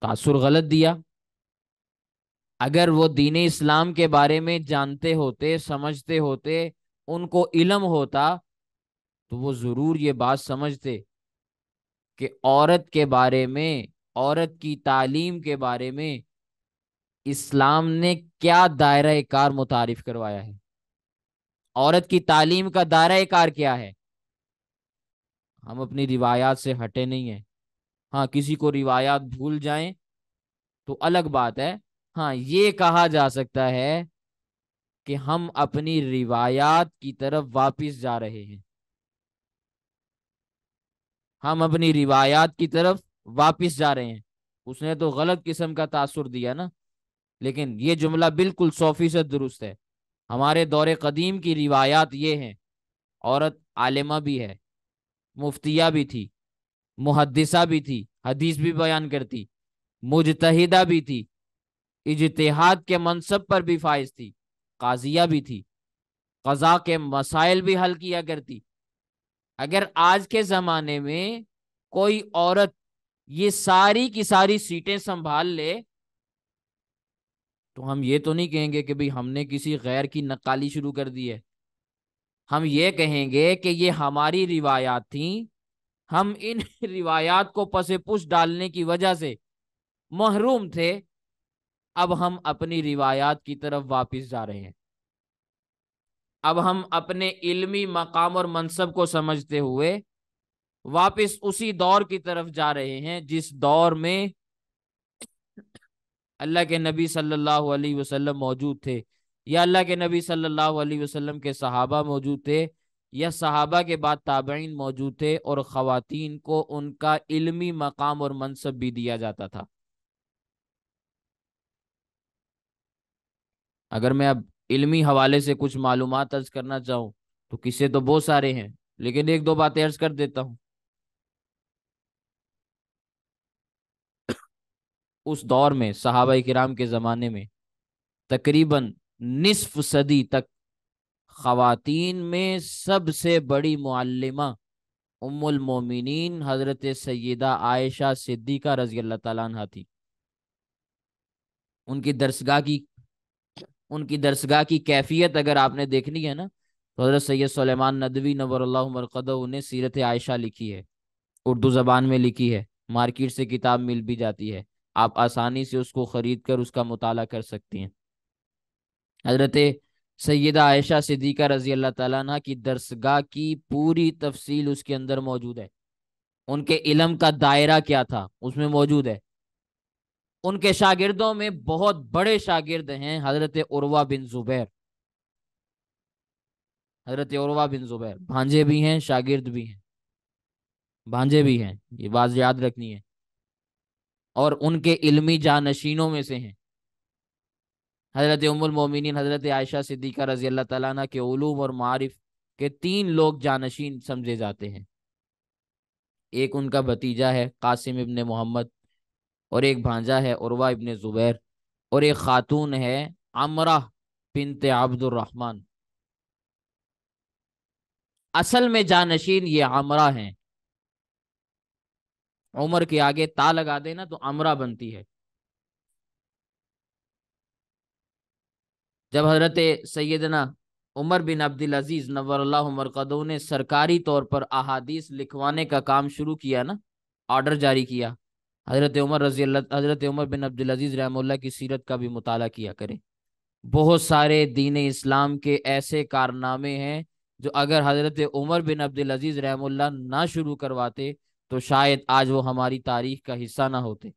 तासुर गलत दिया अगर वो दीन इस्लाम के बारे में जानते होते समझते होते उनको इलम होता तो वो ज़रूर ये बात समझते कि औरत के बारे में औरत की तालीम के बारे में इस्लाम ने क्या दायरा कार मुतारफ करवाया है औरत की तालीम का दायरा कार क्या है हम अपनी रिवायात से हटे नहीं हैं हाँ किसी को रिवायात भूल जाएं तो अलग बात है हाँ ये कहा जा सकता है कि हम अपनी रिवायात की तरफ वापस जा रहे हैं हम अपनी रिवायात की तरफ वापस जा रहे हैं उसने तो गलत किस्म का तासुर दिया ना लेकिन ये जुमला बिल्कुल सौ फीसद दुरुस्त है हमारे दौरे कदीम की रिवायात ये हैं औरत आलिमा भी है मुफ्तिया भी थी मुहदसा भी थी हदीस भी बयान करती मुजतहिदा भी थी इजतहाद के मनसब पर भी फायज थी काजिया भी थी कज़ा के मसाइल भी हल किया करती अगर आज के ज़माने में कोई औरत ये सारी की सारी सीटें संभाल ले तो हम ये तो नहीं कहेंगे कि भाई हमने किसी गैर की नकाली शुरू कर दी है हम ये कहेंगे कि ये हमारी रिवायात थी हम इन रिवायात को पसे पुश डालने की वजह से महरूम थे अब हम अपनी रिवायात की तरफ वापस जा रहे हैं अब हम अपने इल्मी मकाम और मनसब को समझते हुए वापस उसी दौर की तरफ जा रहे हैं जिस दौर में अल्लाह के नबी सल्लल्लाहु अलैहि वसल्लम मौजूद थे या अल्लाह के नबी सल्लल्लाहु अलैहि वसल्लम के सहाबा मौजूद थे या सहाबा के बाद ताबैन मौजूद थे और ख़वातीन को उनका इल्मी मकाम और मनसब भी दिया जाता था अगर मैं अब इल्मी हवाले से कुछ मालूम अर्ज करना चाहूँ तो किस्से तो बहुत सारे हैं लेकिन एक दो बातें अर्ज कर देता हूँ उस दौर में सहाबा कराम के ज़माने में तकरीबन निसफ सदी तक खातन में सबसे बड़ी मालमा उमोमिन हज़रत सैदा आयशा सिद्दीका रजी अल्लाह तला थी उनकी दरसगाह की उनकी दरसगाह की कैफियत अगर आपने देखनी है ना तो हजरत सैयद सलेमान नदवी नवरकद ने सीरत आयशा लिखी है उर्दू ज़बान में लिखी है मार्केट से किताब मिल भी जाती है आप आसानी से उसको ख़रीद कर उसका मुताल कर सकती हैं हजरत सैदा आयशा सिद्दीका रजी अल्लाह तला की दरसगाह की पूरी तफसील उसके अंदर मौजूद है उनके इलम का दायरा क्या था उसमें मौजूद है उनके शागिर्दों में बहुत बड़े शागिर्द हैं हजरत उर्वा बिन जुबैर हजरत उर्वा बिन जुबैर भांजे भी हैं शागिर्द भी हैं भांजे भी हैं ये बात याद रखनी है और उनके इल्मी जानशीनों में से हैं हजरत उमुलमोमिन हजरत आयशा सिद्दीक़ा रजी अल्लाह तला के ूम और मारिफ के तीन लोग जानशीन समझे जाते हैं एक उनका भतीजा है कासिम इबन मोहम्मद और एक भांजा है उर्वा इब्ने ज़ुबैर और एक खातून है अमरा पिनत अब्दुलरहमान असल में जानशीन ये आमरा हैं उमर के आगे ता लगा देना तो अमरा बनती है जब हजरत सैदना उमर बिन अब्दुल अजीज़ नवर उमर कदों ने सरकारी तौर पर अहादीस लिखवाने का काम शुरू किया ना ऑर्डर जारी किया हज़रत उमर रजी हज़रत उमर बिन अब्दुलज़ीज़ रहमुल्ला की सीरत का भी मुताल किया करें बहुत सारे दीन इस्लाम के ऐसे कारनामे हैं जो अगर हज़रत उमर बिन अब्दुलज़ीज़ रहमुल्ला ना शुरू करवाते तो शायद आज वो हमारी तारीख का हिस्सा ना होते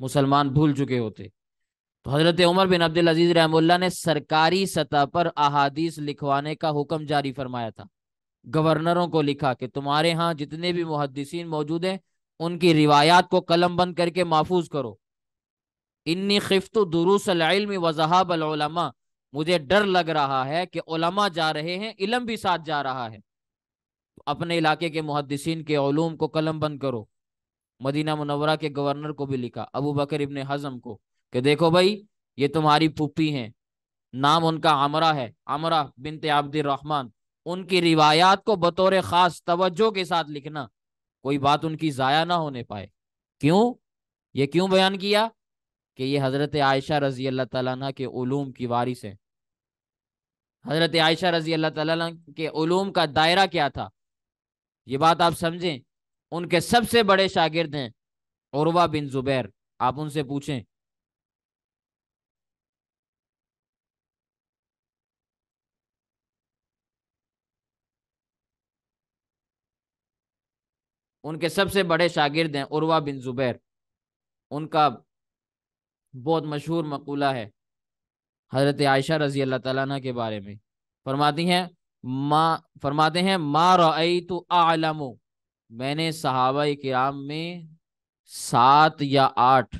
मुसलमान भूल चुके होते तो हज़रत उमर बिन अब्दुलज़ीज़ रहमुल्ला ने सरकारी सतह पर अहादीस लिखवाने का हुक्म जारी फरमाया था गवर्नरों को लिखा कि तुम्हारे यहाँ जितने भी मुहदसिन मौजूद हैं उनकी रिवायात को कलम बंद करके महफूज करो इन्नी खिफ्त दुरूसम वजहाबलमा मुझे डर लग रहा है कि उलमा जा रहे हैं इलम भी साथ जा रहा है अपने इलाके के मुहदसिन के ओलूम को कलम बंद करो मदीना मुनवरा के गवर्नर को भी लिखा अबू बकर इबन हज़म को कि देखो भाई ये तुम्हारी पुप्पी हैं नाम उनका आमरा है आमरा बिनते आब्दुलरहमान उनकी रिवायात को बतौर ख़ास तवज्जो के साथ लिखना कोई बात उनकी ज़ाया ना होने पाए क्यों ये क्यों बयान किया कि ये हज़रत आयशा रजी अल्लाह तला के ओलूम की वारिस है हज़रत आयशा रजी अल्लाह तला के ओलूम का दायरा क्या था ये बात आप समझें उनके सबसे बड़े शागिर्द हैं औरवा बिन ज़ुबैर आप उनसे पूछें उनके सबसे बड़े शागिर्द हैं उर्वा बिन जुबैर उनका बहुत मशहूर मकूला है हज़रत आयशा रजी अल्लाह ताला के बारे में फरमाती हैं माँ फरमाते हैं माँ रई तो आलमो मैंने सहाबा कराम में सात या आठ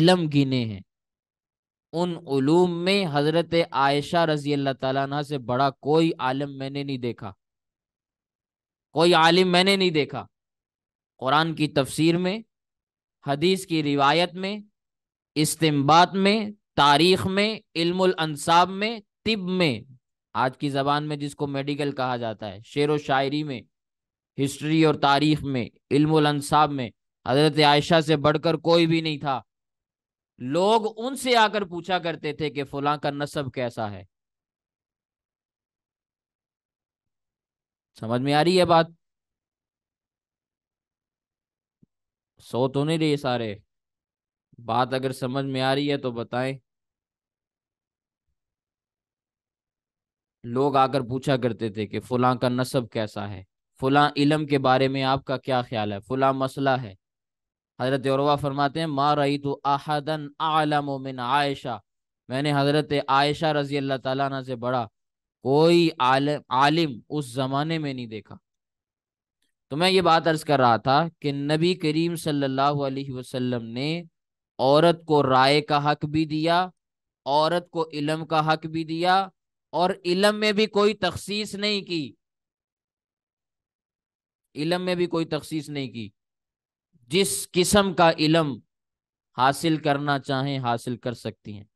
इलम गिने हैं उन उलूम में हज़रत आयशा रजी अल्लाह ताला से बड़ा कोई आलम मैंने नहीं देखा कोई आलिम मैंने नहीं देखा कुरान की तफसीर में हदीस की रिवायत में इस्तेमाल में तारीख में इल्मुल अंसाब में तिब में आज की ज़बान में जिसको मेडिकल कहा जाता है शेर व शायरी में हिस्ट्री और तारीख में इल्मुल अंसाब में हज़रत आयशा से बढ़कर कोई भी नहीं था लोग उनसे आकर पूछा करते थे कि फलां का नसब कैसा है समझ में आ रही है बात सो तो नहीं रही सारे बात अगर समझ में आ रही है तो बताएं लोग आकर पूछा करते थे कि फुला का नसब कैसा है फुला इलम के बारे में आपका क्या ख्याल है फुला मसला है हजरत औरवा फरमाते हैं माँ रही तो आहदन आलम आयशा मैंने हजरत आयशा रजी अल्लाह तला से बड़ा कोई आलम आलिम उस जमाने में नहीं देखा तो मैं ये बात अर्ज कर रहा था कि नबी करीम सल्लल्लाहु अलैहि वसल्लम ने औरत को राय का हक भी दिया औरत को इलम का हक भी दिया और इलम में भी कोई तख्सीस नहीं की इलम में भी कोई तख्सीस नहीं की जिस किस्म का इलम हासिल करना चाहें हासिल कर सकती हैं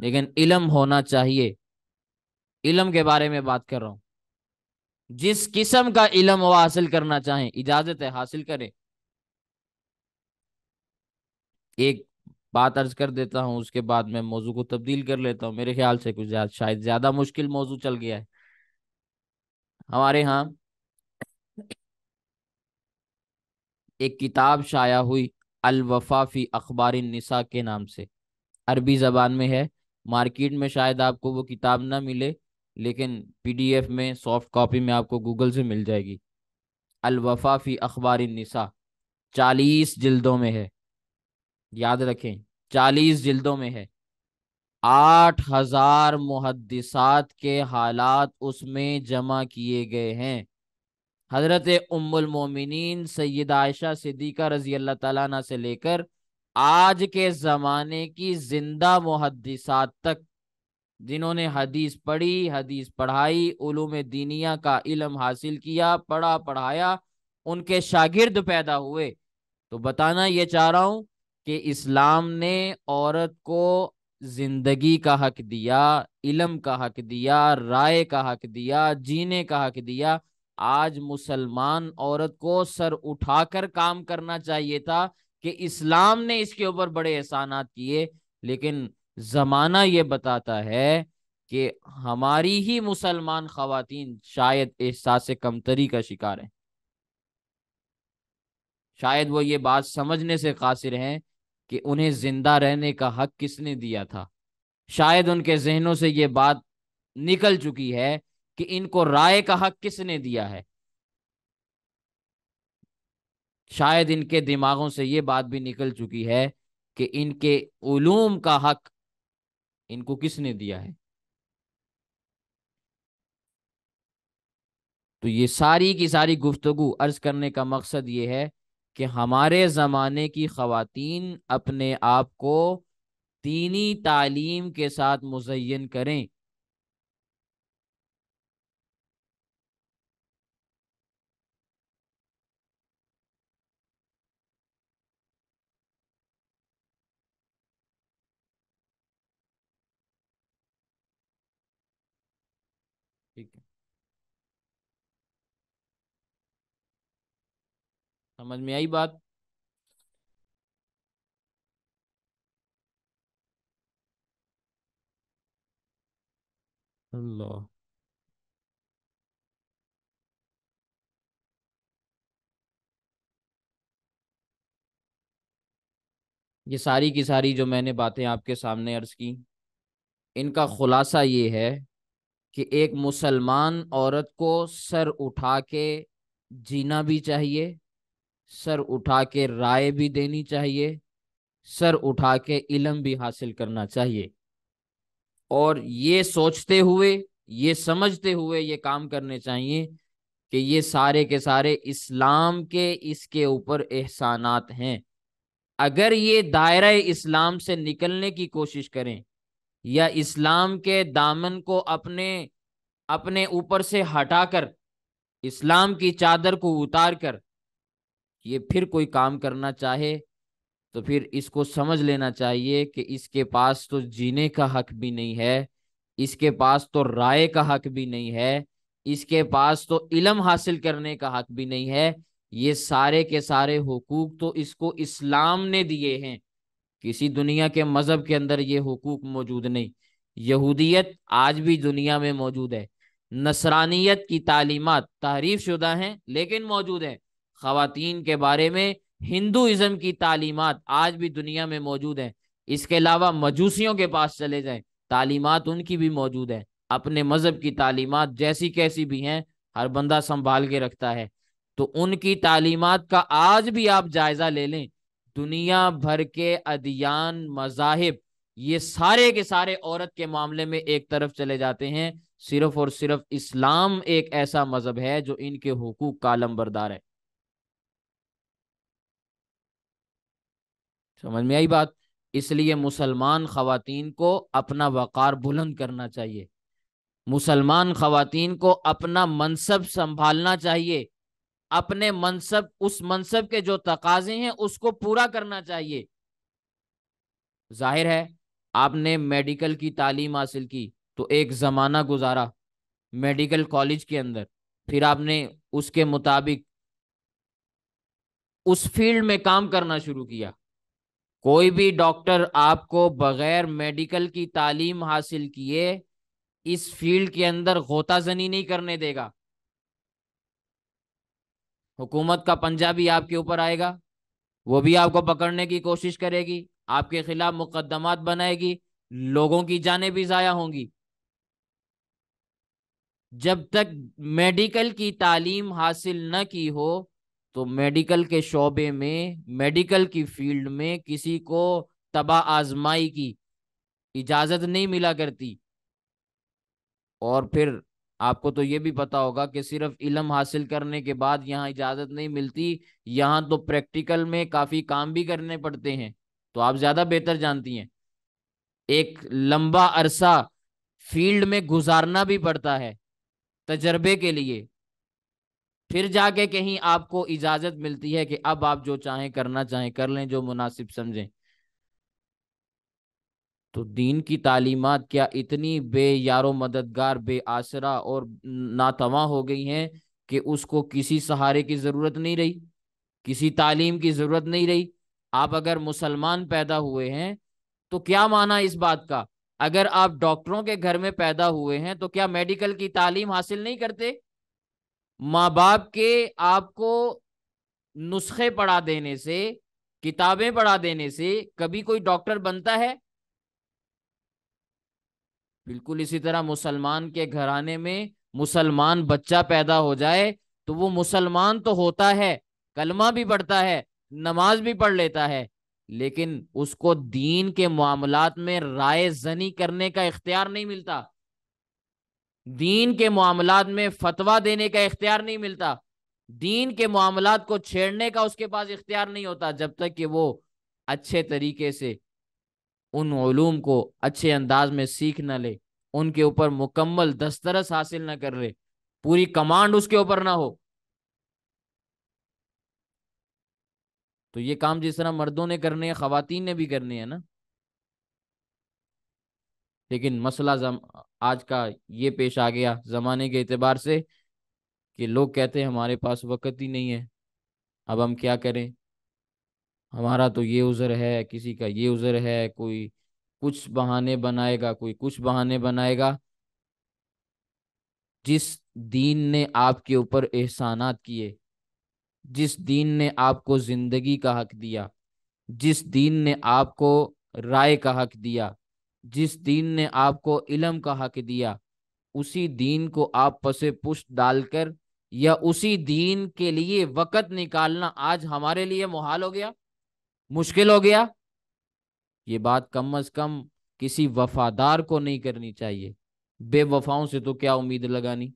लेकिन इलम होना चाहिए इलम के बारे में बात कर रहा हूं जिस किस्म का इलम वो हासिल करना चाहें इजाजत है हासिल करें एक बात अर्ज कर देता हूँ उसके बाद मैं मौजू को तब्दील कर लेता हूँ मेरे ख्याल से कुछ ज्यादा शायद ज्यादा मुश्किल मौजू चल गया है हमारे यहां एक किताब शाया हुई अल वफाफी अखबार निसा के नाम से अरबी ज़बान में है मार्केट में शायद आपको वो किताब ना मिले लेकिन पीडीएफ में सॉफ्ट कॉपी में आपको गूगल से मिल जाएगी अलवफा फ़ी अखबार निसा चालीस जिल्दों में है याद रखें चालीस जिल्दों में है आठ हजार मुहदसात के हालात उसमें जमा किए गए हैं हजरत उम्मुलमोमिन सैद आयशा सिद्दीका रजी अल्लाह तला से लेकर आज के ज़माने की जिंदा मुहदसात तक जिन्होंने हदीस पढ़ी हदीस पढ़ाई उलूम दीनिया का इलम हासिल किया पढ़ा पढ़ाया उनके शागिर्द पैदा हुए तो बताना ये चाह रहा हूँ कि इस्लाम ने औरत को जिंदगी का हक दिया इलम का हक दिया राय का हक दिया जीने का हक दिया आज मुसलमान औरत को सर उठाकर काम करना चाहिए था कि इस्लाम ने इसके ऊपर बड़े एहसानात किए लेकिन जमाना ये बताता है कि हमारी ही मुसलमान खातन शायद एहसास कमतरी का शिकार है शायद वो ये बात समझने से कासिर हैं कि उन्हें जिंदा रहने का हक किसने दिया था शायद उनके जहनों से ये बात निकल चुकी है कि इनको राय का हक किसने दिया है शायद इनके दिमागों से ये बात भी निकल चुकी है कि इनके उलूम का हक इनको किसने दिया है तो ये सारी की सारी गुफ्तगु अर्ज करने का मकसद ये है कि हमारे ज़माने की ख़वातीन अपने आप को दीनी तालीम के साथ मुजयन करें समझ में आई बात अल्लाह ये सारी की सारी जो मैंने बातें आपके सामने अर्ज की इनका खुलासा ये है कि एक मुसलमान औरत को सर उठा के जीना भी चाहिए सर उठा के राय भी देनी चाहिए सर उठा के इलम भी हासिल करना चाहिए और ये सोचते हुए ये समझते हुए ये काम करने चाहिए कि ये सारे के सारे इस्लाम के इसके ऊपर एहसानात हैं अगर ये दायरा इस्लाम से निकलने की कोशिश करें या इस्लाम के दामन को अपने अपने ऊपर से हटाकर इस्लाम की चादर को उतार कर ये फिर कोई काम करना चाहे तो फिर इसको समझ लेना चाहिए कि इसके पास तो जीने का हक भी नहीं है इसके पास तो राय का हक भी नहीं है इसके पास तो इलम हासिल करने का हक भी नहीं है ये सारे के सारे हकूक तो इसको इस्लाम ने दिए हैं किसी दुनिया के मजहब के अंदर ये हकूक मौजूद नहीं यहूदियत आज भी दुनिया में मौजूद है नसरानियत की तालीमत तहरीफ शुदा हैं लेकिन मौजूद है खातन के बारे में हिंदुज़म की तालीमत आज भी दुनिया में मौजूद हैं इसके अलावा मजूसियों के पास चले जाएं तालीमत उनकी भी मौजूद है अपने मज़हब की तालीमत जैसी कैसी भी हैं हर बंदा संभाल के रखता है तो उनकी तालीमत का आज भी आप जायज़ा ले लें दुनिया भर के अदियान मजाहब ये सारे के सारे औरत के मामले में एक तरफ चले जाते हैं सिर्फ और सिर्फ इस्लाम एक ऐसा मजहब है जो इनके हकूक का बरदार है समझ में आई बात इसलिए मुसलमान खातन को अपना वक़ार बुलंद करना चाहिए मुसलमान खातन को अपना मनसब संभालना चाहिए अपने मनसब उस मनसब के जो तकाजे हैं उसको पूरा करना चाहिए जाहिर है आपने मेडिकल की तालीम हासिल की तो एक ज़माना गुजारा मेडिकल कॉलेज के अंदर फिर आपने उसके मुताबिक उस फील्ड में काम करना शुरू किया कोई भी डॉक्टर आपको बगैर मेडिकल की तालीम हासिल किए इस फील्ड के अंदर गोताजनी नहीं करने देगा हुकूमत का पंजा भी आपके ऊपर आएगा वो भी आपको पकड़ने की कोशिश करेगी आपके खिलाफ मुकदमात बनाएगी लोगों की जाने भी ज़ाया होंगी जब तक मेडिकल की तालीम हासिल न की हो तो मेडिकल के शोबे में मेडिकल की फील्ड में किसी को तबा आजमाई की इजाज़त नहीं मिला करती और फिर आपको तो ये भी पता होगा कि सिर्फ इलम हासिल करने के बाद यहाँ इजाज़त नहीं मिलती यहाँ तो प्रैक्टिकल में काफ़ी काम भी करने पड़ते हैं तो आप ज़्यादा बेहतर जानती हैं एक लंबा अरसा फील्ड में गुजारना भी पड़ता है तजर्बे के लिए फिर जाके कहीं आपको इजाजत मिलती है कि अब आप जो चाहें करना चाहें कर लें जो मुनासिब समझें तो दीन की तालीमत क्या इतनी बे यारो मददगार बे आसरा और नातवा हो गई हैं कि उसको किसी सहारे की ज़रूरत नहीं रही किसी तालीम की ज़रूरत नहीं रही आप अगर मुसलमान पैदा हुए हैं तो क्या माना इस बात का अगर आप डॉक्टरों के घर में पैदा हुए हैं तो क्या मेडिकल की तालीम हासिल नहीं करते माँ बाप के आपको नुस्खे पढ़ा देने से किताबें पढ़ा देने से कभी कोई डॉक्टर बनता है बिल्कुल इसी तरह मुसलमान के घराने में मुसलमान बच्चा पैदा हो जाए तो वो मुसलमान तो होता है कलमा भी पढ़ता है नमाज भी पढ़ लेता है लेकिन उसको दीन के मामला में राय जनी करने का इख्तियार नहीं मिलता दीन के मामला में फतवा देने का इख्तियार नहीं मिलता दीन के मामला को छेड़ने का उसके पास इख्तियार नहीं होता जब तक कि वो अच्छे तरीके से उन उनूम को अच्छे अंदाज में सीख ना ले उनके ऊपर मुकम्मल दस्तरस हासिल ना कर ले पूरी कमांड उसके ऊपर ना हो तो ये काम जिस तरह मर्दों ने करने हैं खातन ने भी करने हैं ना लेकिन मसला आज का ये पेश आ गया ज़माने के अतबार से कि लोग कहते हैं हमारे पास वक़्त ही नहीं है अब हम क्या करें हमारा तो ये उज़र है किसी का ये उज़र है कोई कुछ बहाने बनाएगा कोई कुछ बहाने बनाएगा जिस दीन ने आपके ऊपर एहसानात किए जिस दीन ने आपको ज़िंदगी का हक दिया जिस दीन ने आपको राय का हक दिया जिस दीन ने आपको इलम का हक दिया उसी दीन को आप पसे पुष्ट डालकर या उसी दीन के लिए वक़्त निकालना आज हमारे लिए मुहाल हो गया मुश्किल हो गया ये बात कम अज कम किसी वफादार को नहीं करनी चाहिए बेवफाओं से तो क्या उम्मीद लगानी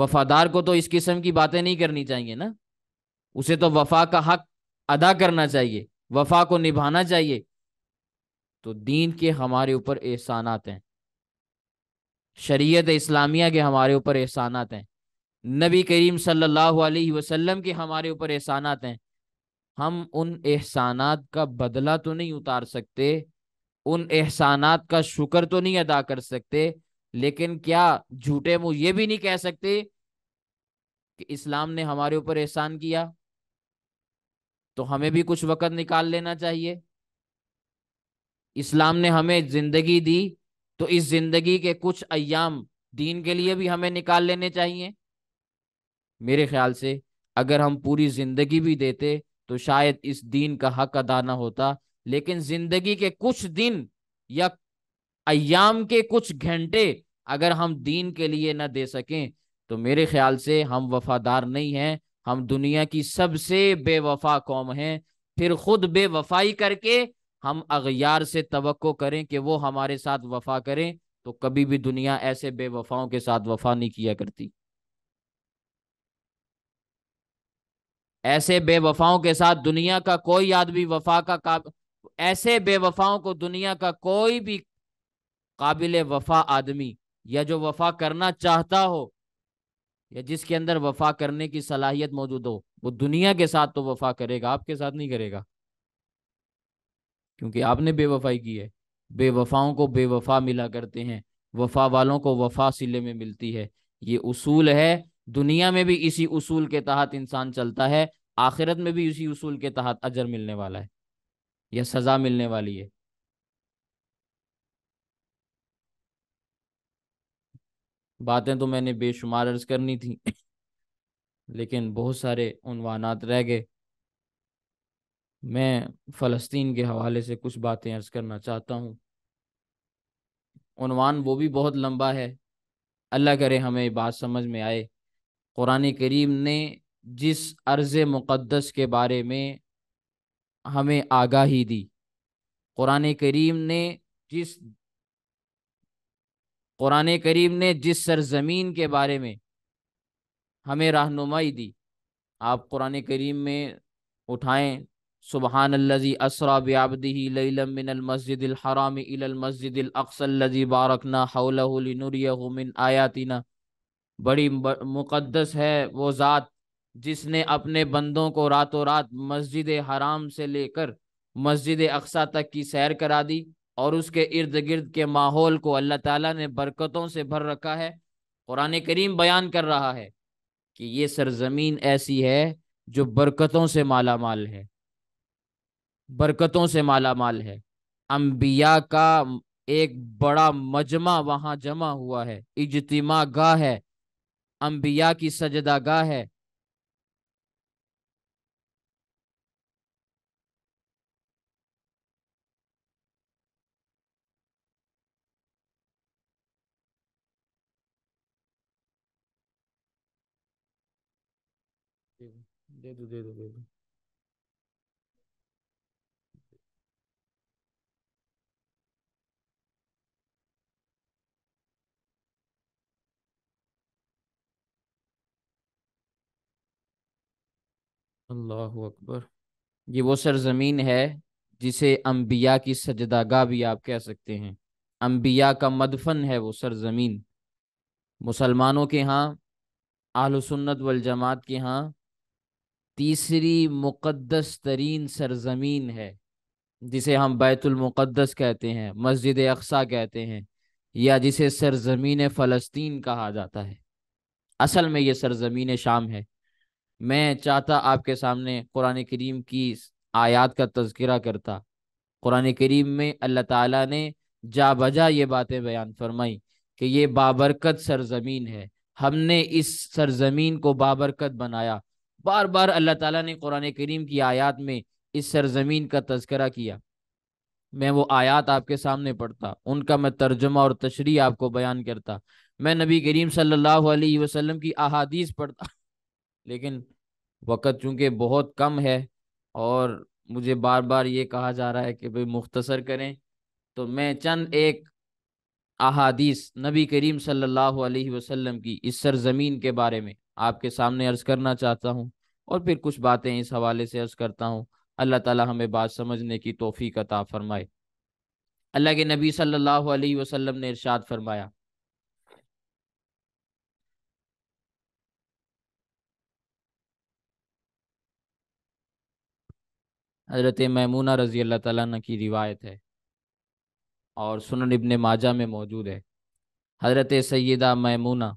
वफादार को तो इस किस्म की बातें नहीं करनी चाहिए ना उसे तो वफा का हक अदा करना चाहिए वफा को निभाना चाहिए तो दीन के हमारे ऊपर एहसानात हैं शरीयत इस्लामिया के हमारे ऊपर एहसान हैं नबी करीम सल्लल्लाहु अलैहि वसल्लम के हमारे ऊपर एहसानात हैं हम उन एहसान का बदला तो नहीं उतार सकते उन एहसानात का शुक्र तो नहीं अदा कर सकते लेकिन क्या झूठे मुँह ये भी नहीं कह सकते कि इस्लाम ने हमारे ऊपर एहसान किया तो हमें भी कुछ वक़्त निकाल लेना चाहिए इस्लाम ने हमें ज़िंदगी दी तो इस ज़िंदगी के कुछ अयाम दीन के लिए भी हमें निकाल लेने चाहिए मेरे ख्याल से अगर हम पूरी ज़िंदगी भी देते तो शायद इस दीन का हक अदा ना होता लेकिन ज़िंदगी के कुछ दिन या अयाम के कुछ घंटे अगर हम दीन के लिए ना दे सकें तो मेरे ख्याल से हम वफादार नहीं हैं हम दुनिया की सबसे बेवफा कौम हैं फिर खुद बेवफाई करके हम अगयार से तो करें कि वो हमारे साथ वफा करें तो कभी भी दुनिया ऐसे बेवफाओं के साथ वफा नहीं किया करती ऐसे बेवफाओं के साथ दुनिया का कोई आदमी वफा का, का ऐसे बेवफाओं को दुनिया का कोई भी काबिल वफा आदमी या जो वफा करना चाहता हो या जिसके अंदर वफा करने की सलाहियत मौजूद हो वो दुनिया के साथ तो वफा करेगा आपके साथ नहीं करेगा क्योंकि आपने बेवफाई की है बेवफाओं को बेवफा मिला करते हैं वफा वालों को वफा सिले में मिलती है ये उसूल है दुनिया में भी इसी उसूल के तहत इंसान चलता है आखिरत में भी इसी उसूल के तहत अजर मिलने वाला है या सजा मिलने वाली है बातें तो मैंने बेशुमार अर्ज करनी थी लेकिन बहुत सारे उनवानात रह गए मैं फ़लस्तीन के हवाले से कुछ बातें अर्ज करना चाहता हूँ उनवान वो भी बहुत लंबा है अल्लाह करे हमें बात समझ में आए कुरान करीम ने जिस अर्ज़ मुक़दस के बारे में हमें आगाही दी कुरान करीम ने जिस कुरान करीम ने जिस सरजमीन के बारे में हमें रहनुमाई दी आप कुरान करीम में उठाएं सुबहानल्लजी असरा बिआबदिही लैलम मिनल मस्जिदिल हराम इलल मस्जिदिल बारकना हौलहु लिनुरियहु मिन आयातिना बड़ी मुक़द्दस है वो ज़ात जिसने अपने बंदों को रातों रात मस्जिद हराम से लेकर मस्जिद अक्सा तक की सैर करा दी और उसके इर्द गिर्द के माहौल को अल्लाह ताला ने बरकतों से भर रखा है कुरान करीम बयान कर रहा है कि ये सरजमीन ऐसी है जो बरकतों से माला माल है बरकतों से माला माल है अम्बिया का एक बड़ा मजमा वहाँ जमा हुआ है इजतिमा गाह है अम्बिया की सजदा गाह है दे दो दे दो दे दो अल्लाह अकबर ये वो सरजमीन है जिसे अम्बिया की सजदागा भी आप कह सकते हैं अम्बिया का मदफन है वो सरजमीन मुसलमानों के यहाँ आल सुन्नत जमात के यहाँ तीसरी मुक़दस तरीन सरजमीन है जिसे हम बैतुलमक़दस कहते हैं मस्जिद अक्सा कहते हैं या जिसे सरजमीन फ़लस्तीन कहा जाता है असल में ये सरजमीन शाम है मैं चाहता आपके सामने कुरान करीम की आयात का तस्करा करता कुरान करीम में अल्लाह ताला ने जा बजा ये बातें बयान फरमाई कि ये बाबरकत सरजमीन है हमने इस सरजमीन को बाबरकत बनाया बार बार अल्लाह ताला ने कुरान करीम की आयात में इस सरजमीन का तस्करा किया मैं वो आयात आपके सामने पढ़ता उनका मैं तर्जुमा और तशरी आपको बयान करता मैं नबी करीम सल्लल्लाहु अलैहि वसल्लम की अहादीस पढ़ता लेकिन वक़्त चूँकि बहुत कम है और मुझे बार बार ये कहा जा रहा है कि भाई मुख्तसर करें तो मैं चंद एक अहादीस नबी करीम सल्लल्लाहु अलैहि वसल्लम की इस सरज़मीन के बारे में आपके सामने अर्ज़ करना चाहता हूँ और फिर कुछ बातें इस हवाले से अर्ज़ करता हूँ अल्लाह ताला हमें बात समझने की तोफ़ी अता फ़रमाए अल्लाह के नबी सल्लल्लाहु अलैहि वसल्लम ने इरशाद फरमाया हज़रत ममूना रज़ी अल्लाह ताली की रिवायत है और सुनन इबन माजा में मौजूद है हज़रत सैदा मैमूना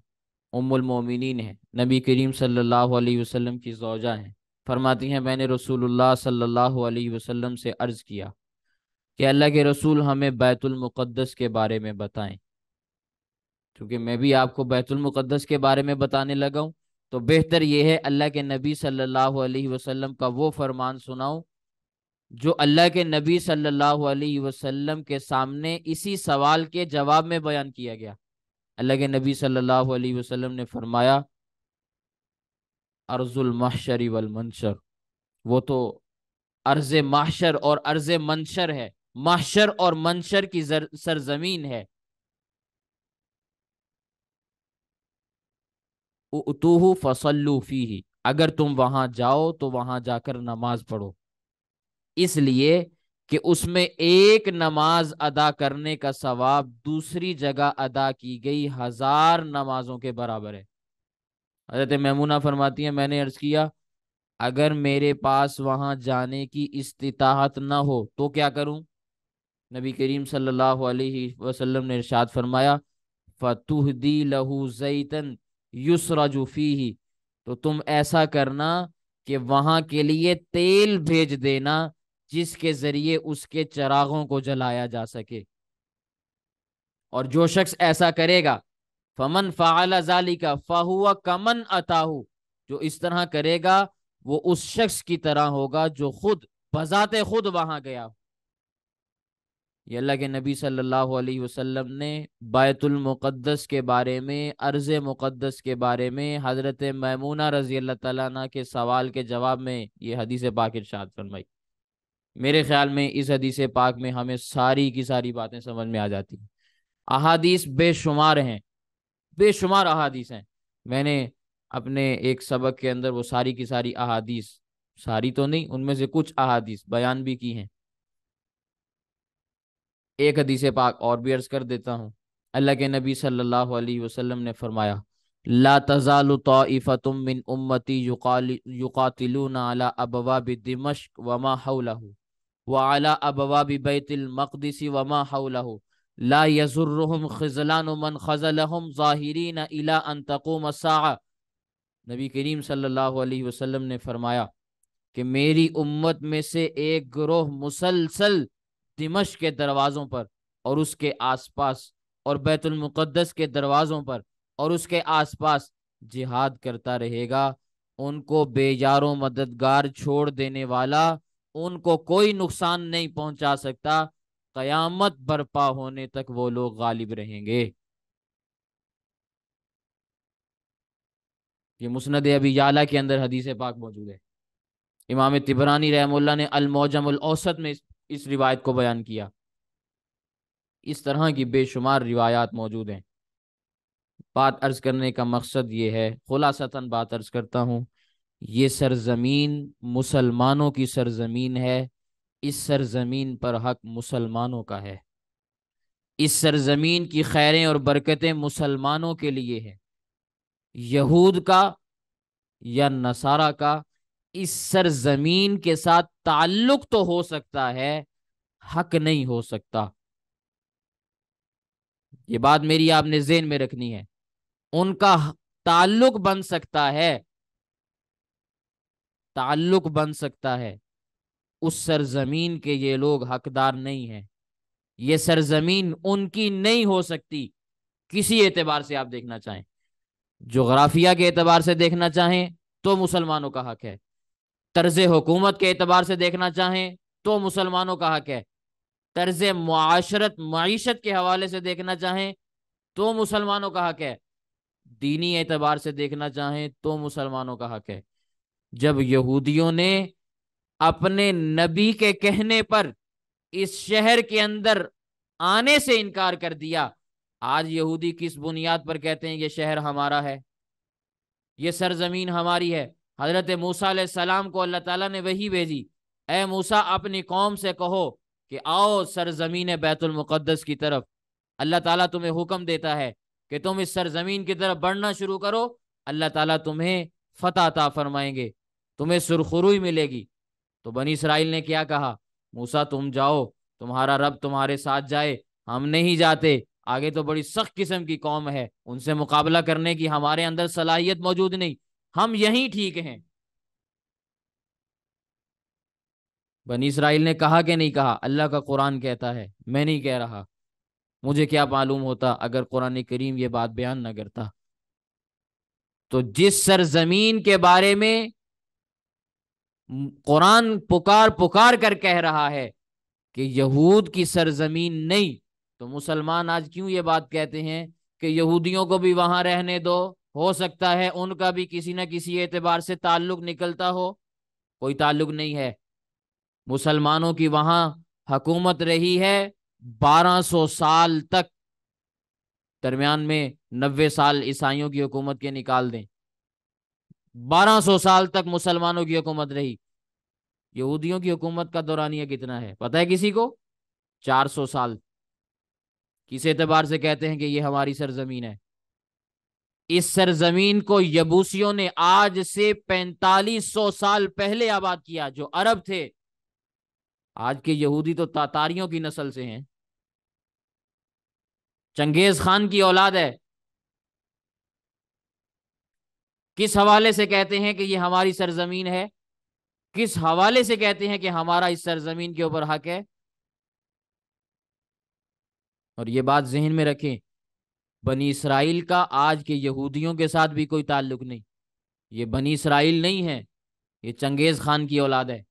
उम्मिन है नबी करीम सल्लल्लाहु अलैहि वसल्लम की जौजा हैं फरमाती हैं मैंने रसूलुल्लाह सल्लल्लाहु अलैहि वसल्लम से अर्ज़ किया कि अल्लाह के रसूल हमें बैतुलमक़दस के बारे में बताएं क्योंकि मैं भी आपको बैतुलमक़दस के बारे में बताने लगा हूँ तो बेहतर यह है अल्लाह के नबी सल्लल्लाहु अलैहि वसल्लम का वो फरमान सुनाऊँ जो अल्लाह के नबी सल्लल्लाहु अलैहि वसल्लम के सामने इसी सवाल के जवाब में बयान किया गया अल्लाह के नबी सल्लल्लाहु अलैहि वसल्लम ने फरमाया अर्जुल महशरी वल मंशर वो तो अर्ज माशर और अर्ज मंशर है माशर और मंशर की सरजमीन है उतूह फसल्लू फी अगर तुम वहां जाओ तो वहां जाकर नमाज पढ़ो इसलिए कि उसमें एक नमाज अदा करने का सवाब दूसरी जगह अदा की गई हजार नमाजों के बराबर है हजरत मैमूना फरमाती है मैंने अर्ज किया अगर मेरे पास वहां जाने की इस्तात ना हो तो क्या करूं नबी करीम सल्लल्लाहु अलैहि वसल्लम ने इरशाद फरमाया फतुह दी लहू जैतन युसराजूफी ही तो तुम ऐसा करना कि वहां के लिए तेल भेज देना जिसके जरिए उसके चरागों को जलाया जा सके और जो शख्स ऐसा करेगा फमन फ़ाली का फ़ाहुआ कमन अताहू जो इस तरह करेगा वो उस शख्स की तरह होगा जो खुद बजाते खुद वहां गया ये अल्लाह के नबी सल्लल्लाहु अलैहि वसल्लम ने बैतुल मुक़द्दस के बारे में अर्ज़ मुक़द्दस के बारे में हज़रत मैमूना रज़ी अल्लाह तआला के सवाल के जवाब में ये हदीस पाक इरशाद फरमाई मेरे ख्याल में इस हदीस पाक में हमें सारी की सारी बातें समझ में आ जाती हैं अहादीस बेशुमार हैं बेशुमार अहादीस हैं मैंने अपने एक सबक के अंदर वो सारी की सारी अहादीस सारी तो नहीं उनमें से कुछ अहादीस बयान भी की हैं एक हदीस पाक और भी अर्ज कर देता हूँ अल्लाह के नबी सल्लल्लाहु अलैहि वसल्लम ने फरमाया ला तजाल तौफ़तुम मिन उम्मती युकातिलूना अला अबवाब दिमश्क वमा हौलहू वाला अबवा बैतमक़दसी वमा हौलह ला यजुर्रहम खजलान खजलहम ज़ाहिरीन इला अन तकुम नबी करीम सल्लल्लाहु ने फरमाया कि मेरी उम्मत में से एक ग्रोह मुसलसल दिमश के दरवाज़ों पर और उसके आस पास और बैतुलमक़दस के दरवाज़ों पर और उसके आस पास जिहाद करता रहेगा उनको बेजारों मददगार छोड़ देने वाला उनको कोई नुकसान नहीं पहुंचा सकता कयामत बर्पा होने तक वो लोग गालिब रहेंगे ये मुस्ंद अभी याला के अंदर हदीस पाक मौजूद है इमाम तिबरानी रहमुल्ला ने अलमौजमुल औसत में इस, इस रिवायत को बयान किया इस तरह की बेशुमार रिवायात मौजूद हैं बात अर्ज करने का मकसद ये है खुलासतन बात अर्ज करता हूँ ये सरजमीन मुसलमानों की सरजमीन है इस सरजमीन पर हक मुसलमानों का है इस सरजमीन की खैरें और बरकतें मुसलमानों के लिए हैं यहूद का या नसारा का इस सरजमीन के साथ ताल्लुक तो हो सकता है हक नहीं हो सकता ये बात मेरी आपने जेन में रखनी है उनका ताल्लुक बन सकता है ताल्लुक बन सकता है उस सरजमीन के ये लोग हकदार नहीं हैं ये सरजमीन उनकी नहीं हो सकती किसी एतबार से आप देखना चाहें जोग्राफिया के एतबार से देखना चाहें तो मुसलमानों का हक है तर्ज हुकूमत के एतबार से देखना चाहें तो मुसलमानों का हक है तर्ज माशरत मीशत के हवाले से देखना चाहें तो मुसलमानों का हक है दीनी एतबार से देखना चाहें तो मुसलमानों का हक है जब यहूदियों ने अपने नबी के कहने पर इस शहर के अंदर आने से इनकार कर दिया आज यहूदी किस बुनियाद पर कहते हैं ये शहर हमारा है ये सरजमीन हमारी है हजरत मूसा सलाम को अल्लाह ताला ने वही भेजी ए मूसा अपनी कौम से कहो कि आओ सरजमीन बैतुलमक़दस की तरफ अल्लाह ताला तुम्हें हुक्म देता है कि तुम इस सरजमीन की तरफ बढ़ना शुरू करो अल्लाह ताला तुम्हें फ़तह ता फरमाएंगे तुम्हें सुरखुरुई मिलेगी तो बनी इसराइल ने क्या कहा मूसा तुम जाओ तुम्हारा रब तुम्हारे साथ जाए हम नहीं जाते आगे तो बड़ी सख्त किस्म की कौम है उनसे मुकाबला करने की हमारे अंदर सलाहियत मौजूद नहीं हम यहीं ठीक हैं बनी इसराइल ने कहा कि नहीं कहा अल्लाह का कुरान कहता है मैं नहीं कह रहा मुझे क्या मालूम होता अगर कुरान करीम ये बात बयान ना करता तो जिस सरजमीन के बारे में कुरान पुकार पुकार कर कह रहा है कि यहूद की सरजमीन नहीं तो मुसलमान आज क्यों ये बात कहते हैं कि यहूदियों को भी वहां रहने दो हो सकता है उनका भी किसी न किसी एतबार से ताल्लुक निकलता हो कोई ताल्लुक नहीं है मुसलमानों की वहां हकूमत रही है 1200 साल तक दरमियान में नब्बे साल ईसाइयों की हुकूमत के निकाल दें बारह सौ साल तक मुसलमानों की हुकूमत रही यहूदियों की हुकूमत का दौरानिया कितना है पता है किसी को चार सौ साल किस एतबार से कहते हैं कि ये हमारी सरजमीन है इस सरजमीन को यबूसियों ने आज से पैंतालीस सौ साल पहले आबाद किया जो अरब थे आज के यहूदी तो तातारियों की नस्ल से हैं चंगेज खान की औलाद है किस हवाले से कहते हैं कि ये हमारी सरजमीन है किस हवाले से कहते हैं कि हमारा इस सरजमीन के ऊपर हक है और ये बात जहन में रखें बनी इसराइल का आज के यहूदियों के साथ भी कोई ताल्लुक नहीं ये बनी इसराइल नहीं है ये चंगेज खान की औलाद है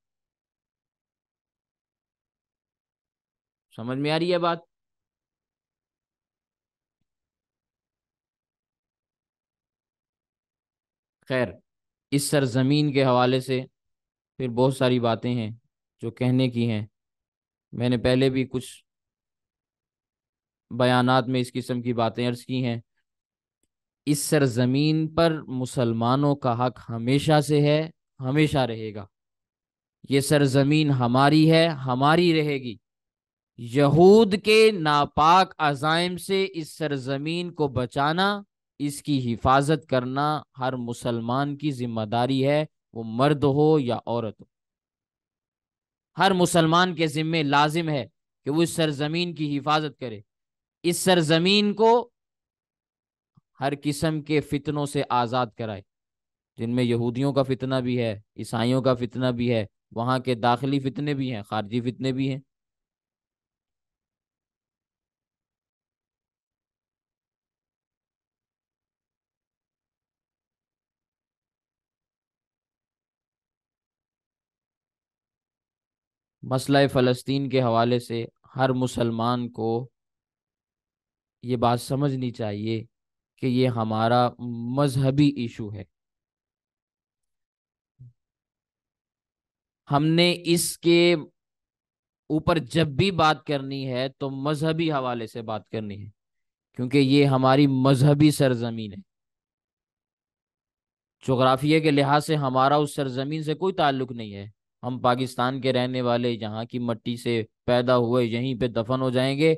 समझ में आ रही है बात खैर इस सरजमीन के हवाले से फिर बहुत सारी बातें हैं जो कहने की हैं मैंने पहले भी कुछ बयानात में इस किस्म की बातें अर्ज की हैं इस सरजमीन पर मुसलमानों का हक हमेशा से है हमेशा रहेगा ये सरजमीन हमारी है हमारी रहेगी यहूद के नापाक अजाइम से इस सरजमीन को बचाना इसकी हिफाजत करना हर मुसलमान की जिम्मेदारी है वो मर्द हो या औरत हो हर मुसलमान के ज़िम्मे लाजिम है कि वो इस सरजमीन की हिफाजत करे इस सरजमीन को हर किस्म के फितनों से आज़ाद कराए जिनमें यहूदियों का फितना भी है ईसाइयों का फितना भी है वहाँ के दाखिली फितने भी हैं खारजी फितने भी हैं मसला फ़लस्तीन के हवाले से हर मुसलमान को ये बात समझनी चाहिए कि ये हमारा मजहबी इशू है हमने इसके ऊपर जब भी बात करनी है तो मजहबी हवाले से बात करनी है क्योंकि ये हमारी मजहबी सरजमीन है जोग्राफिया के लिहाज से हमारा उस सरजमीन से कोई ताल्लुक नहीं है हम पाकिस्तान के रहने वाले यहाँ की मट्टी से पैदा हुए यहीं पे दफन हो जाएंगे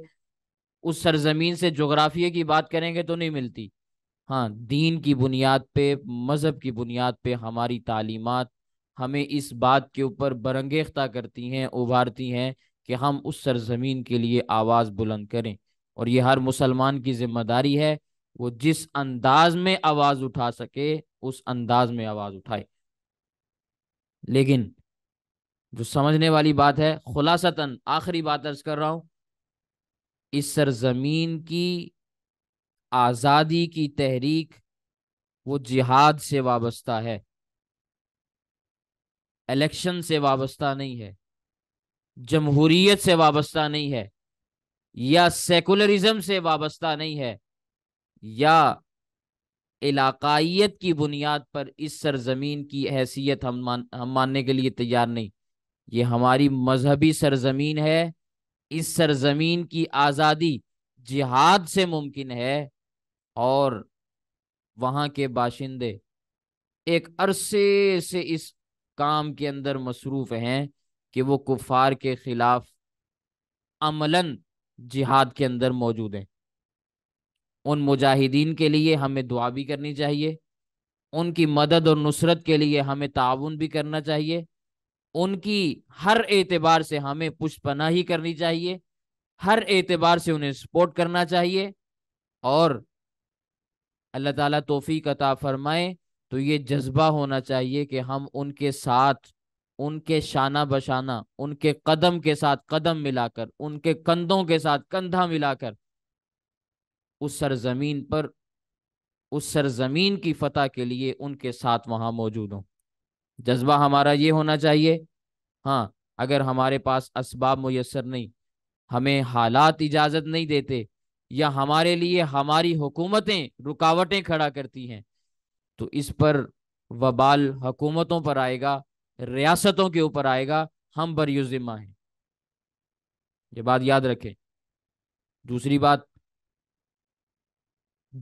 उस सरजमीन से जोग्राफिया की बात करेंगे तो नहीं मिलती हाँ दीन की बुनियाद पे मज़हब की बुनियाद पे हमारी तालीमत हमें इस बात के ऊपर बरंगेख्ता करती हैं उभारती हैं कि हम उस सरजमीन के लिए आवाज़ बुलंद करें और ये हर मुसलमान की जिम्मेदारी है वो जिस अंदाज में आवाज़ उठा सके उस अंदाज में आवाज़ उठाए लेकिन जो समझने वाली बात है खुलासतन आखिरी बात अर्ज कर रहा हूँ इस सरजमीन की आज़ादी की तहरीक वो जिहाद से वाबस्ता है इलेक्शन से वाबस्ता नहीं है जमहूरीत से वाबस्ता नहीं है या सेकुलरिज्म से वाबस्ता नहीं है या इलाकाइत की बुनियाद पर इस सरजमीन की हैसियत हम मान हम मानने के लिए तैयार नहीं ये हमारी मजहबी सरजमीन है इस सरजमीन की आज़ादी जिहाद से मुमकिन है और वहाँ के बाशिंदे एक अरसे से इस काम के अंदर मसरूफ़ हैं कि वो कुफार के ख़िलाफ़ अमलन जिहाद के अंदर मौजूद हैं उन मुजाहिदीन के लिए हमें दुआ भी करनी चाहिए उनकी मदद और नुसरत के लिए हमें ताउन भी करना चाहिए उनकी हर एतबार से हमें पुष्ट पनाही करनी चाहिए हर एतबार से उन्हें सपोर्ट करना चाहिए और अल्लाह ताला तोफ़ी कता फरमाए तो ये जज्बा होना चाहिए कि हम उनके साथ उनके शाना बशाना उनके कदम के साथ कदम मिलाकर उनके कंधों के साथ कंधा मिलाकर उस सरजमीन पर उस सरजमीन की फतह के लिए उनके साथ वहाँ मौजूद हों जज्बा हमारा ये होना चाहिए हाँ अगर हमारे पास इसबाब मैसर नहीं हमें हालात इजाज़त नहीं देते या हमारे लिए हमारी हुकूमतें रुकावटें खड़ा करती हैं तो इस पर वबाल हुकूमतों पर आएगा रियासतों के ऊपर आएगा हम जिम्मा हैं ये बात याद रखें दूसरी बात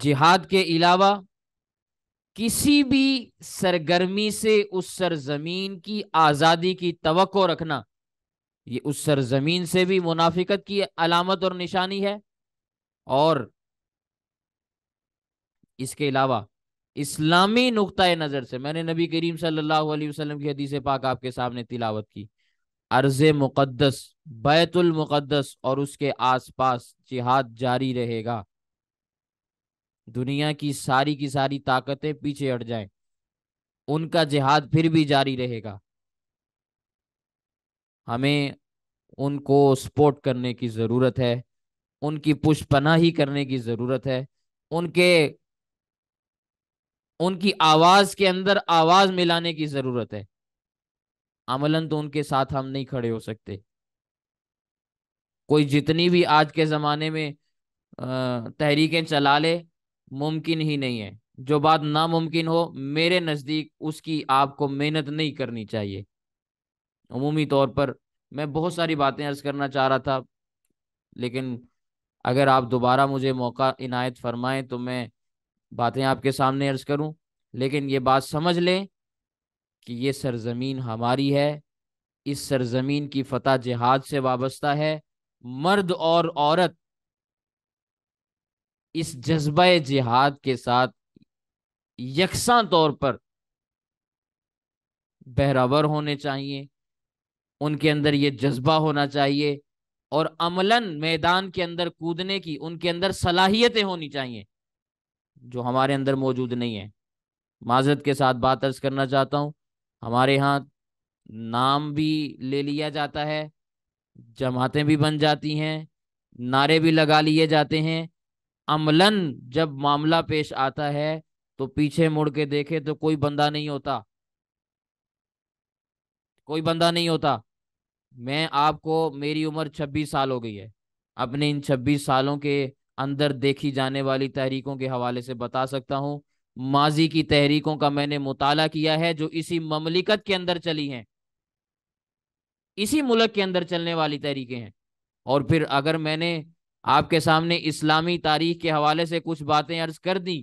जिहाद के अलावा किसी भी सरगर्मी से उस सरजमीन की आज़ादी की तो रखना ये उस सरजमीन से भी मुनाफिकत की अलामत और निशानी है और इसके अलावा इस्लामी नुकता नज़र से मैंने नबी करीम सल्लल्लाहु अलैहि वसल्लम की हदीस पाक आपके सामने तिलावत की अर्ज मुक़दस बैतुल और उसके आसपास जिहाद जारी रहेगा दुनिया की सारी की सारी ताकतें पीछे हट जाएं उनका जिहाद फिर भी जारी रहेगा हमें उनको सपोर्ट करने की ज़रूरत है उनकी पुष्पना ही करने की ज़रूरत है उनके उनकी आवाज़ के अंदर आवाज़ मिलाने की ज़रूरत है अमलन तो उनके साथ हम नहीं खड़े हो सकते कोई जितनी भी आज के ज़माने में तहरीकें चला ले मुमकिन ही नहीं है जो बात नामुमकिन हो मेरे नज़दीक उसकी आपको मेहनत नहीं करनी चाहिए अमूमी तौर पर मैं बहुत सारी बातें अर्ज करना चाह रहा था लेकिन अगर आप दोबारा मुझे मौका इनायत फरमाएं तो मैं बातें आपके सामने अर्ज करूं लेकिन ये बात समझ लें कि ये सरजमीन हमारी है इस सरजमीन की फतह जिहाद से वाबस्ता है मर्द और औरत इस जज्बा जिहाद के साथ यकसा तौर पर बहरावर होने चाहिए उनके अंदर ये जज्बा होना चाहिए और अमलन मैदान के अंदर कूदने की उनके अंदर सलाहियतें होनी चाहिए जो हमारे अंदर मौजूद नहीं है माजरत के साथ बात अर्ज करना चाहता हूँ हमारे यहाँ नाम भी ले लिया जाता है जमातें भी बन जाती हैं नारे भी लगा लिए जाते हैं अमलन जब मामला पेश आता है तो पीछे मुड़ के देखे तो कोई बंदा नहीं होता कोई बंदा नहीं होता मैं आपको मेरी उम्र 26 साल हो गई है अपने इन 26 सालों के अंदर देखी जाने वाली तहरीकों के हवाले से बता सकता हूं माजी की तहरीकों का मैंने मुताला किया है जो इसी ममलिकत के अंदर चली हैं इसी मुल्क के अंदर चलने वाली तहरीकें हैं और फिर अगर मैंने आपके सामने इस्लामी तारीख के हवाले से कुछ बातें अर्ज कर दी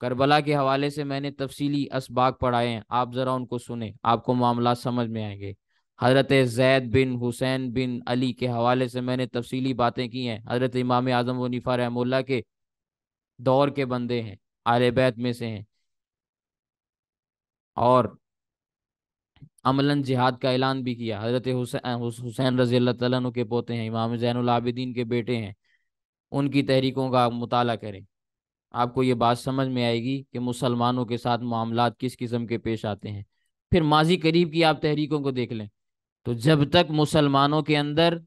करबला के हवाले से मैंने तफसीली इसबाक पढ़ाए हैं आप ज़रा उनको सुने आपको मामला समझ में आएंगे हज़रत जैद बिन हुसैन बिन अली के हवाले से मैंने तफसीली बातें की हैं हज़रत इमाम आज़म वनीफ़ा रहमुल्ला के दौर के बंदे हैं आल बैत में से हैं और अमलन जिहाद का ऐलान भी किया हज़रत हुसैन रजी अल्लाह के पोते हैं इमाम जैनलाबिदीन के बेटे हैं उनकी तहरीकों का मुताल करें आपको ये बात समझ में आएगी कि मुसलमानों के साथ मामला किस किस्म के पेश आते हैं फिर माजी करीब की आप तहरीकों को देख लें तो जब तक मुसलमानों के अंदर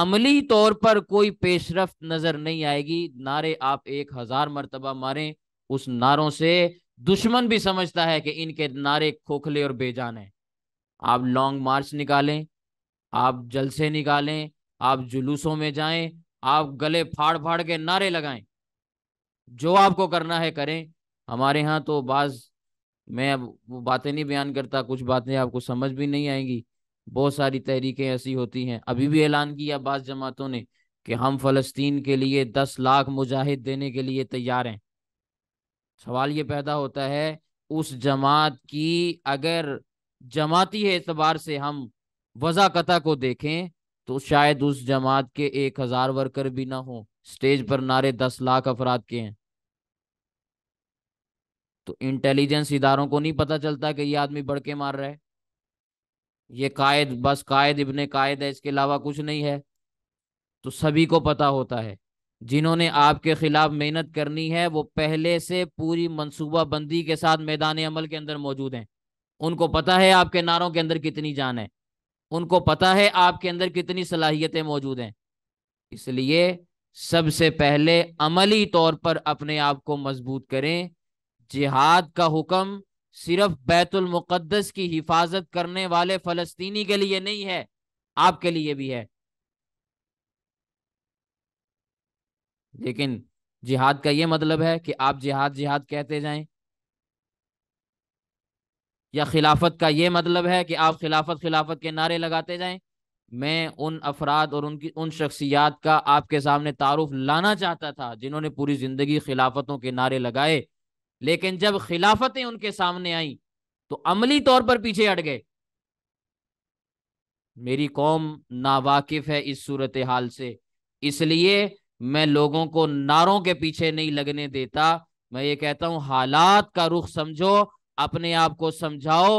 अमली तौर पर कोई पेशरफ नज़र नहीं आएगी नारे आप एक हज़ार मरतबा मारें उस नारों से दुश्मन भी समझता है कि इनके नारे खोखले और बेजान हैं आप लॉन्ग मार्च निकालें आप जलसे निकालें आप जुलूसों में जाएं आप गले फाड़ फाड़ के नारे लगाएं जो आपको करना है करें हमारे यहाँ तो बाज मैं अब वो बातें नहीं बयान करता कुछ बातें आपको समझ भी नहीं आएंगी बहुत सारी तहरीकें ऐसी होती हैं अभी भी ऐलान किया बाज जमातों ने कि हम फलस्तीन के लिए दस लाख मुजाहिद देने के लिए तैयार हैं सवाल ये पैदा होता है उस जमात की अगर जमाती है एतबार से हम वजाकता को देखें तो शायद उस जमात के एक हजार वर्कर भी ना हो स्टेज पर नारे दस लाख अफराद के हैं तो इंटेलिजेंस इदारों को नहीं पता चलता कि ये आदमी बढ़ के मार रहा है ये कायद बस कायद इबन कायद है इसके अलावा कुछ नहीं है तो सभी को पता होता है जिन्होंने आपके खिलाफ मेहनत करनी है वो पहले से पूरी मनसूबाबंदी के साथ मैदान अमल के अंदर मौजूद हैं उनको पता है आपके नारों के अंदर कितनी जान है उनको पता है आपके अंदर कितनी सलाहियतें मौजूद हैं इसलिए सबसे पहले अमली तौर पर अपने आप को मजबूत करें जिहाद का हुक्म सिर्फ बैतुल मुकद्दस की हिफाजत करने वाले फलस्तीनी के लिए नहीं है आपके लिए भी है लेकिन जिहाद का यह मतलब है कि आप जिहाद जिहाद कहते जाएं या खिलाफत का ये मतलब है कि आप खिलाफत खिलाफत के नारे लगाते जाएं मैं उन अफराद और उनकी उन शख्सियात का आपके सामने तारुफ लाना चाहता था जिन्होंने पूरी ज़िंदगी खिलाफतों के नारे लगाए लेकिन जब खिलाफतें उनके सामने आई तो अमली तौर पर पीछे हट गए मेरी कौम नावाकिफ है इस सूरत हाल से इसलिए मैं लोगों को नारों के पीछे नहीं लगने देता मैं ये कहता हूं हालात का रुख समझो अपने आप को समझाओ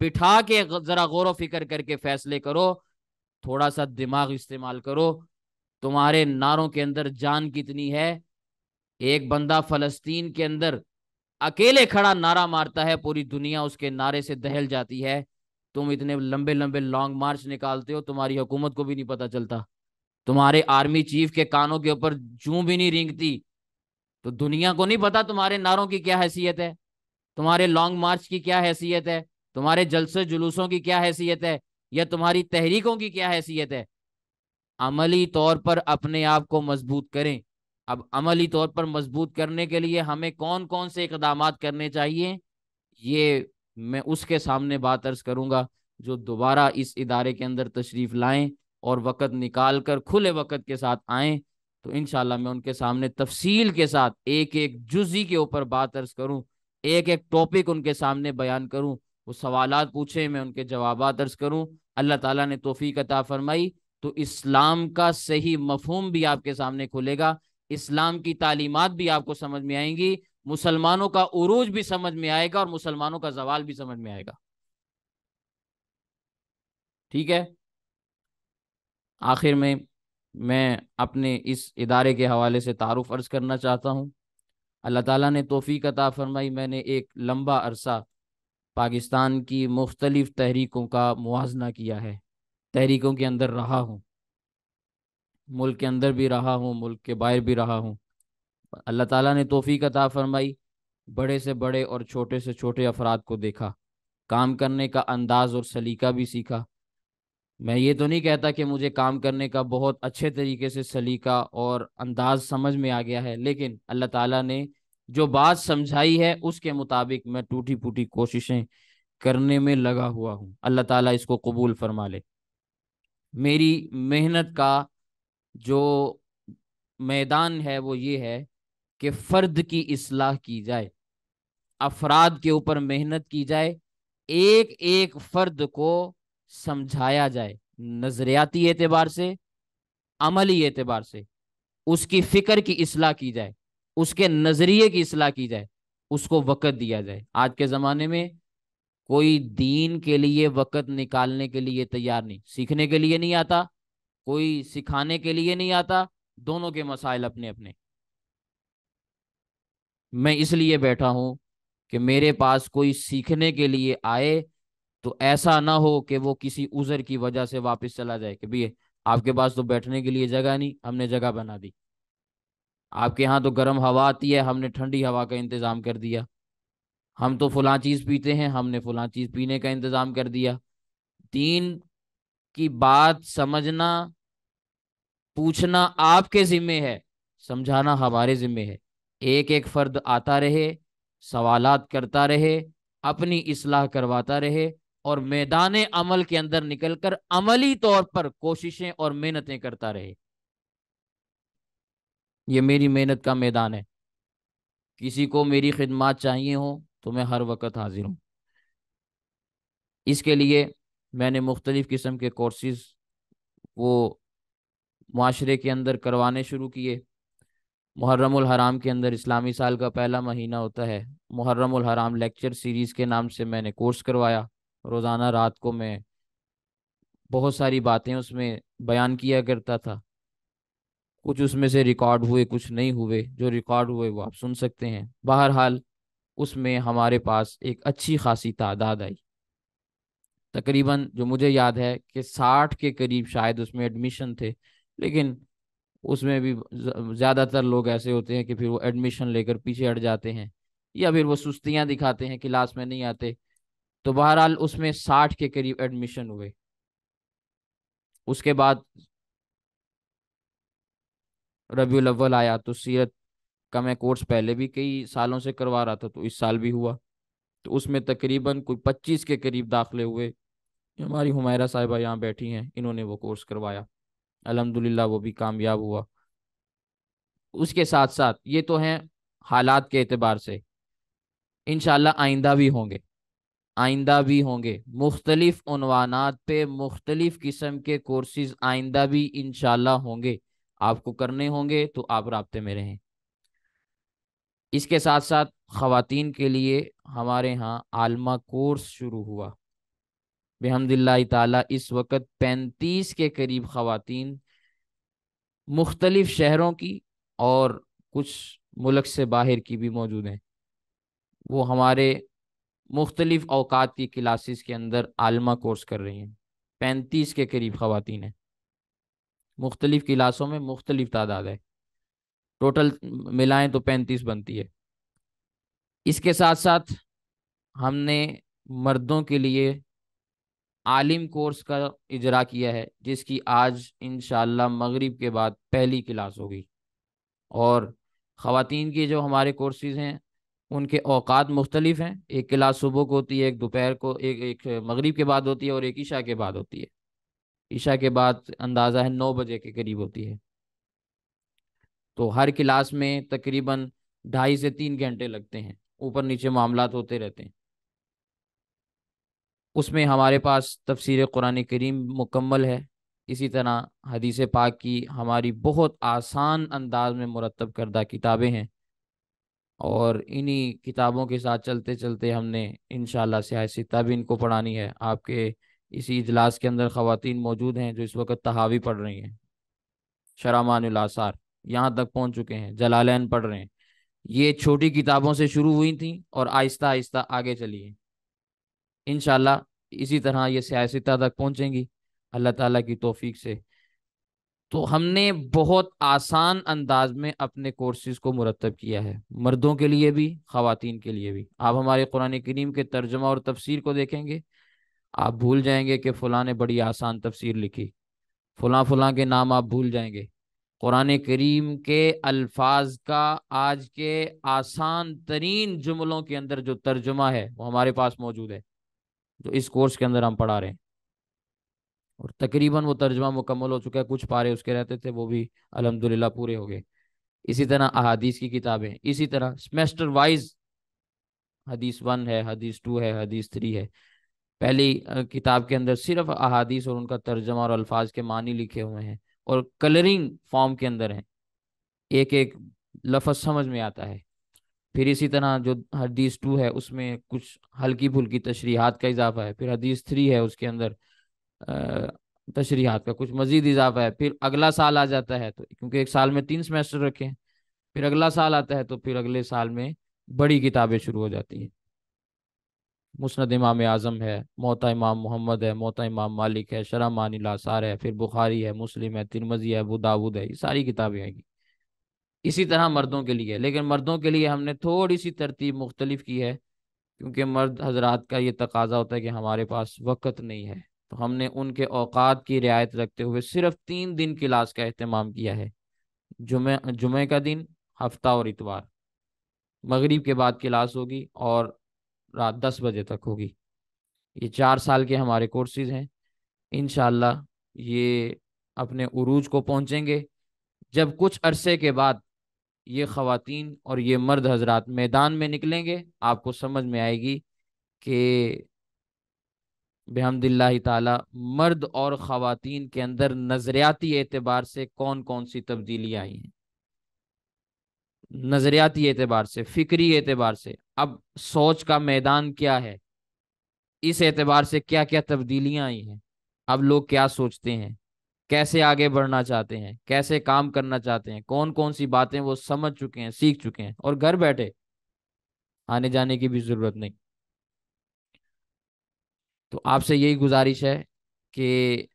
बिठा के जरा गौर फिक्र करके फैसले करो थोड़ा सा दिमाग इस्तेमाल करो तुम्हारे नारों के अंदर जान कितनी है एक बंदा फलस्तीन के अंदर अकेले खड़ा नारा मारता है पूरी दुनिया उसके नारे से दहल जाती है तुम इतने लंबे लंबे लॉन्ग मार्च निकालते हो तुम्हारी हुकूमत को भी नहीं पता चलता तुम्हारे आर्मी चीफ के कानों के ऊपर जू भी नहीं रिंगती तो दुनिया को नहीं पता तुम्हारे नारों की क्या हैसियत है तुम्हारे लॉन्ग मार्च की क्या हैसियत है तुम्हारे जलसे जुलूसों की क्या हैसियत है या तुम्हारी तहरीकों की क्या हैसियत है अमली तौर पर अपने आप को मजबूत करें अब अमली तौर पर मजबूत करने के लिए हमें कौन कौन से इकदाम करने चाहिए ये मैं उसके सामने बात अर्ज करूँगा जो दोबारा इस इदारे के अंदर तशरीफ़ लाएं और वक़्त निकाल कर खुले वक़्त के साथ आए तो इन मैं उनके सामने तफसील के साथ एक एक जुजी के ऊपर बात अर्ज करूँ एक एक टॉपिक उनके सामने बयान करूँ वो सवाल पूछे मैं उनके जवाब दर्ज करूँ अल्लाह ताला ने तोफ़ी कता फरमाई तो इस्लाम का सही मफहम भी आपके सामने खुलेगा इस्लाम की तालीमत भी आपको समझ में आएंगी मुसलमानों का उरूज भी समझ में आएगा और मुसलमानों का जवाल भी समझ में आएगा ठीक है आखिर में मैं अपने इस इदारे के हवाले से तारुफ अर्ज करना चाहता हूँ अल्लाह ताला ने तोफ़ी अता फरमाई मैंने एक लंबा अरसा पाकिस्तान की मुख्तलिफ़ तहरीकों का मुआजना किया है तहरीकों के अंदर रहा हूँ मुल्क के अंदर भी रहा हूँ मुल्क के बाहर भी रहा हूँ अल्लाह ताला ने तोफ़ी अता फरमाई बड़े से बड़े और छोटे से छोटे अफराद को देखा काम करने का अंदाज़ और सलीका भी सीखा मैं ये तो नहीं कहता कि मुझे काम करने का बहुत अच्छे तरीके से सलीका और अंदाज समझ में आ गया है लेकिन अल्लाह ताला ने जो बात समझाई है उसके मुताबिक मैं टूटी फूटी कोशिशें करने में लगा हुआ हूँ अल्लाह ताला इसको कबूल फरमा ले मेरी मेहनत का जो मैदान है वो ये है कि फ़र्द की असलाह की जाए अफराद के ऊपर मेहनत की जाए एक एक फ़र्द को समझाया जाए नजरियाती एतबार से अमली एतबार से उसकी फ़िक्र की असलाह की जाए उसके नज़रिए की असलाह की जाए उसको वक़्त दिया जाए आज के ज़माने में कोई दीन के लिए वक़्त निकालने के लिए तैयार नहीं सीखने के लिए नहीं आता कोई सिखाने के लिए नहीं आता दोनों के मसाइल अपने अपने मैं इसलिए बैठा हूँ कि मेरे पास कोई सीखने के लिए आए तो ऐसा ना हो कि वो किसी उजर की वजह से वापस चला जाए कि भैया आपके पास तो बैठने के लिए जगह नहीं हमने जगह बना दी आपके यहाँ तो गर्म हवा आती है हमने ठंडी हवा का इंतज़ाम कर दिया हम तो फलां चीज़ पीते हैं हमने फलां चीज़ पीने का इंतज़ाम कर दिया दीन की बात समझना पूछना आपके ज़िम्मे है समझाना हमारे ज़िम्मे है एक एक फ़र्द आता रहे सवालात करता रहे अपनी इसलाह करवाता रहे और मैदान अमल के अंदर निकलकर अमली तौर पर कोशिशें और मेहनतें करता रहे ये मेरी मेहनत का मैदान है किसी को मेरी खिदमत चाहिए हो तो मैं हर वक्त हाजिर हूँ इसके लिए मैंने मुख्तलिफ़ किस्म के कोर्सेज वो माशरे के अंदर करवाने शुरू किए मुहर्रमुल हराम के अंदर इस्लामी साल का पहला महीना होता है मुहर्रमुल हराम लेक्चर सीरीज़ के नाम से मैंने कोर्स करवाया रोज़ाना रात को मैं बहुत सारी बातें उसमें बयान किया करता था कुछ उसमें से रिकॉर्ड हुए कुछ नहीं हुए जो रिकॉर्ड हुए वो आप सुन सकते हैं बहरहाल उसमें हमारे पास एक अच्छी खासी तादाद आई तकरीबन जो मुझे याद है कि साठ के करीब शायद उसमें एडमिशन थे लेकिन उसमें भी ज़्यादातर लोग ऐसे होते हैं कि फिर वो एडमिशन लेकर पीछे हट जाते हैं या फिर वो सुस्तियाँ दिखाते हैं क्लास में नहीं आते तो बहरहाल उसमें साठ के करीब एडमिशन हुए उसके बाद रबी अव्वल आया तो सीरत का मैं कोर्स पहले भी कई सालों से करवा रहा था तो इस साल भी हुआ तो उसमें तकरीबन कोई पच्चीस के करीब दाखिले हुए हमारी हुमायरा साहिबा यहाँ बैठी हैं इन्होंने वो कोर्स करवाया अलहमदिल्ला वो भी कामयाब हुआ उसके साथ साथ ये तो हैं हालात के अतबार से इन आइंदा भी होंगे आइंदा भी होंगे मुख्तलिफ पे मुख्तलिफ किस्म के कोर्सेज आइंदा भी इनशाला होंगे आपको करने होंगे तो आप रबते में रहें इसके साथ साथ ख़वातीन के लिए हमारे यहाँ आलमा कोर्स शुरू हुआ बेहमदिल्ला ताला इस वक्त पैंतीस के करीब ख़वातीन मुख्तलिफ शहरों की और कुछ मुल्क से बाहर की भी मौजूद हैं वो हमारे मुख्तलिफ अवकात की क्लासेस के अंदर आलमा कोर्स कर रही हैं पैंतीस के करीब खातन हैं मुख्तलिफ क्लासों में मुख्तलिफ तादाद है टोटल मिलाएं तो पैंतीस बनती है इसके साथ साथ हमने मर्दों के लिए आलिम कोर्स का इजरा किया है जिसकी आज इन मगरिब के बाद पहली क्लास होगी और ख़वातीन के जो हमारे कोर्सेज हैं उनके अवकात मुख्तलिफ हैं एक क्लास सुबह को होती है एक दोपहर को एक एक मगरिब के बाद होती है और एक ईशा के बाद होती है ईशा के बाद अंदाज़ा है नौ बजे के करीब होती है तो हर क्लास में तकरीबन ढाई से तीन घंटे लगते हैं ऊपर नीचे मामला होते रहते हैं उसमें हमारे पास तफसीर कुरान करीम मुकम्मल है इसी तरह हदीस पाक की हमारी बहुत आसान अंदाज में मुरतब करदा किताबें हैं और इन्हीं किताबों के साथ चलते चलते हमने इन सियासिता भी इनको पढ़ानी है आपके इसी इजलास के अंदर ख़वान मौजूद हैं जो इस वक्त तहावी पढ़ रही हैं आसार यहाँ तक पहुँच चुके हैं जलालैन पढ़ रहे हैं ये छोटी किताबों से शुरू हुई थी और आहिस्ता आहिस्ता आगे चली हैं इन इसी तरह ये सियासत तक पहुँचेंगी अल्लाह ताली की तोफ़ी से तो हमने बहुत आसान अंदाज में अपने कोर्सेज को मुरतब किया है मर्दों के लिए भी खातन के लिए भी आप हमारे कुरान करीम के तर्जमा और तफसीर को देखेंगे आप भूल जाएंगे कि फ़लाँ ने बड़ी आसान तफसीर लिखी फ़लाँ फ़लाँ के नाम आप भूल जाएंगे कुरान करीम के अल्फाज का आज के आसान तरीन जुमलों के अंदर जो तर्जुमा है वो हमारे पास मौजूद है जो इस कोर्स के अंदर हम पढ़ा रहे हैं और तकरीबन वो तर्जमा मुकम्मल हो चुका है कुछ पारे उसके रहते थे वो भी अलहमदिल्ला पूरे हो गए इसी तरह अहादीस की किताबें इसी तरह सेमेस्टर वाइज हदीस वन है हदीस टू है हदीस थ्री है पहली किताब के अंदर सिर्फ अहादीस और उनका तर्जमा और अल्फाज के मानी लिखे हुए हैं और कलरिंग फॉर्म के अंदर हैं एक एक लफज समझ में आता है फिर इसी तरह जो हदीस टू है उसमें कुछ हल्की फुल्की तशरीहत का इजाफा है फिर हदीस थ्री है उसके अंदर तशरीहत का कुछ मजीद इजाफा है फिर अगला साल आ जाता है तो क्योंकि एक साल में तीन सेमेस्टर रखे हैं फिर अगला साल आता है तो फिर अगले साल में बड़ी किताबें शुरू हो जाती हैं मुस्ंद इमाम आज़म है मोता इमाम मोहम्मद है मोता इमाम मालिक है शरा मानी लासार है फिर बुखारी है मुस्लिम है तिरमजी है बुदाऊद है ये सारी किताबें आएंगी इसी तरह मर्दों के लिए लेकिन मर्दों के लिए हमने थोड़ी सी तरतीब मुख्तलिफ की है क्योंकि मर्द हजरात का ये तकाजा होता है कि हमारे पास वक़्त नहीं है तो हमने उनके औकात की रियायत रखते हुए सिर्फ तीन दिन क्लास का अहतमाम किया है जुमे जुमे का दिन हफ्ता और इतवार मगरिब के बाद क्लास होगी और रात दस बजे तक होगी ये चार साल के हमारे कोर्सेज हैं इन ये अपने उरूज को पहुँचेंगे जब कुछ अरसे के बाद ये ख़वातीन और ये मर्द हजरात मैदान में निकलेंगे आपको समझ में आएगी कि बेहमदिल्ला ताला मर्द और ख़वान के अंदर नज़रियाती एतबार से कौन कौन सी तब्दीलियाँ आई हैं नज़रियाती एतबार से फ़िक्री एतबार से अब सोच का मैदान क्या है इस एतबार से क्या क्या तब्दीलियाँ आई हैं अब लोग क्या सोचते हैं कैसे आगे बढ़ना चाहते हैं कैसे काम करना चाहते हैं कौन कौन सी बातें वो समझ चुके हैं सीख चुके हैं और घर बैठे आने जाने की भी ज़रूरत नहीं तो आपसे यही गुजारिश है कि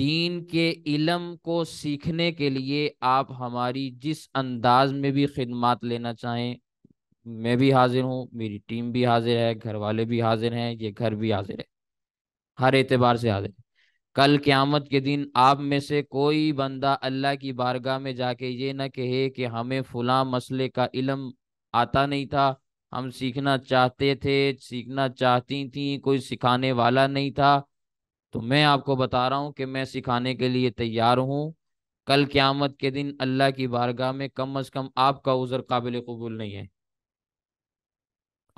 दीन के इलम को सीखने के लिए आप हमारी जिस अंदाज में भी खिदमत लेना चाहें मैं भी हाजिर हूँ मेरी टीम भी हाजिर है घर वाले भी हाजिर हैं ये घर भी हाजिर है हर एतबार से हाजिर कल क़्यामत के दिन आप में से कोई बंदा अल्लाह की बारगाह में जाके ये ना कहे कि हमें फ़लाँ मसले का इलम आता नहीं था हम सीखना चाहते थे सीखना चाहती थी कोई सिखाने वाला नहीं था तो मैं आपको बता रहा हूँ कि मैं सिखाने के लिए तैयार हूँ कल क़्यामत के दिन अल्लाह की बारगाह में कम अज़ कम आपका उज़र काबिल कबूल नहीं है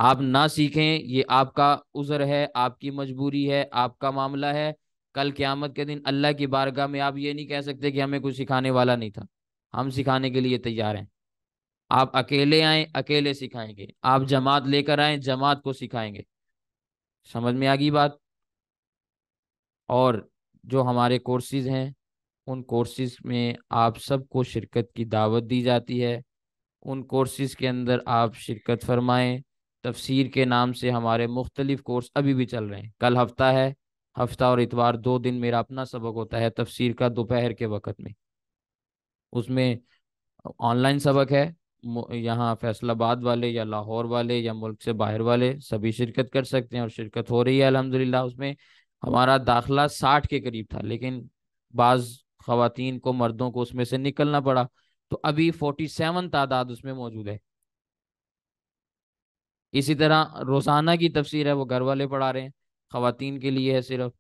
आप ना सीखें ये आपका उज़र है आपकी मजबूरी है आपका मामला है कल क़्यामत के दिन अल्लाह की बारगाह में आप ये नहीं कह सकते कि हमें कुछ सिखाने वाला नहीं था हम सिखाने के लिए तैयार हैं आप अकेले आए अकेले सिखाएंगे आप जमात लेकर आए जमात को सिखाएंगे समझ में आ गई बात और जो हमारे कोर्सेज हैं उन कोर्सेज में आप सबको शिरकत की दावत दी जाती है उन कोर्सेज के अंदर आप शिरकत फरमाएं तफसीर के नाम से हमारे मुख्तलिफ कोर्स अभी भी चल रहे हैं कल हफ्ता है हफ्ता और इतवार दो दिन मेरा अपना सबक होता है तफसीर का दोपहर के वक़्त में उसमें ऑनलाइन सबक है यहाँ फैसलाबाद वाले या लाहौर वाले या मुल्क से बाहर वाले सभी शिरकत कर सकते हैं और शिरकत हो रही है अलहमदिल्ला उसमें हमारा दाखिला साठ के करीब था लेकिन बाज़ खातन को मर्दों को उसमें से निकलना पड़ा तो अभी फोर्टी सेवन तादाद उसमें मौजूद है इसी तरह रोज़ाना की तफसीर है वो घर वाले पढ़ा रहे हैं खातन के लिए है सिर्फ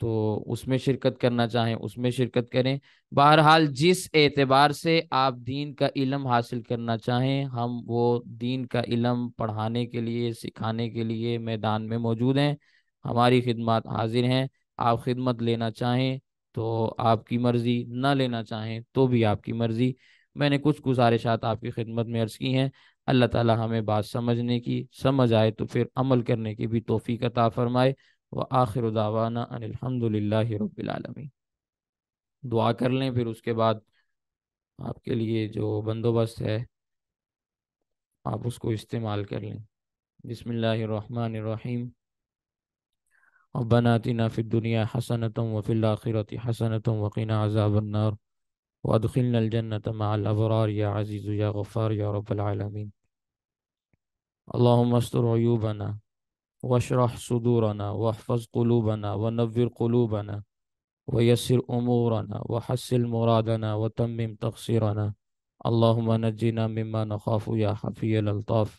तो उसमें शिरकत करना चाहें उसमें शिरकत करें बहरहाल जिस एतबार से आप दीन का इलम हासिल करना चाहें हम वो दीन का इलम पढ़ाने के लिए सिखाने के लिए मैदान में मौजूद हैं हमारी खिदमत हाजिर हैं आप खिदमत लेना चाहें तो आपकी मर्ज़ी ना लेना चाहें तो भी आपकी मर्ज़ी मैंने कुछ गुजारिशात आपकी खिदमत में अर्ज़ की हैं अल्लाह ताला हमें बात समझने की समझ आए तो फिर अमल करने की भी तोफ़ी का फ़रमाए व आखिर दावाना अनिलहमदिल्ला रबालमी दुआ कर लें फिर उसके बाद आपके लिए जो बंदोबस्त है आप उसको इस्तेमाल कर लें बसमीम और बनातिना फिर दुनिया हसनतम वफ़िल आखिरत हसनतम वकीना अजाबन्नार वदखिलजन्नत मालबरार या अज़ीज़ या गफ़ार या रबालमीन अल्लाम मस्तूर वशरह सदूराना वहफ़ कलूबाना व नवर कलूबाना व यसर उमूराना व हसिल मुरादाना व तम तकसराना अल्लाम नजीना मम्मा नखाफ़ या हफ़ी अलताफ़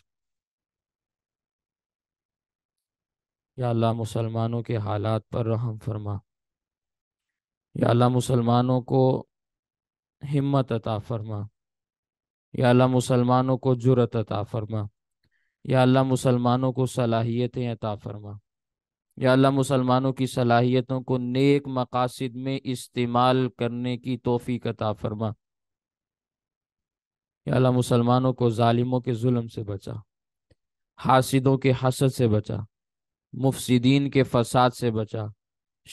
या अल्लाह मुसलमानों के हालात पर रहम फरमा या अल्लाह मुसलमानों को हिम्मत अता फरमा या अल्लाह मुसलमानों को जुरत अता फरमा या अल्लाह मुसलमानों को सलाहियतें अता फरमा या अल्लाह मुसलमानों की सलाहियतों को नेक मकासद में इस्तेमाल करने की तोफ़ी अता फरमा या अल्लाह मुसलमानों को ालिमों के जुल्म से बचा हासिदों के हसद से बचा मुफसदीन के फसाद से बचा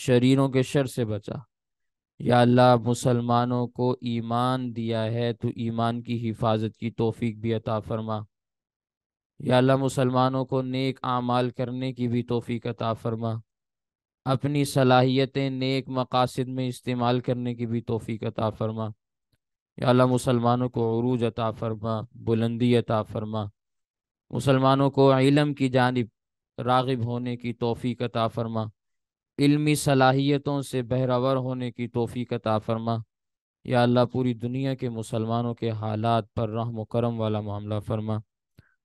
शरीरों के शर से बचा या अल्लाह मुसलमानों को ईमान दिया है तो ईमान की हिफाजत की तोफ़ी भी अता फरमा या मुसलमानों को नेक आमाल करने की भी तोफ़ी अता फरमा अपनी सलाहियतें नेक मकासद में इस्तेमाल करने की भी तोफ़ी अता फरमा या मुसलमानों को अरूज अता फरमा बुलंदी अता फरमा मुसलमानों को इलम की जानब रागब होने की तोफ़ी अता फरमा इलमी सलाहियतों से बहरावर होने की तोफ़ी अता फरमा या अल्लाह पूरी दुनिया के मुसलमानों के हालात पर रहम करम वाला मामला फरमा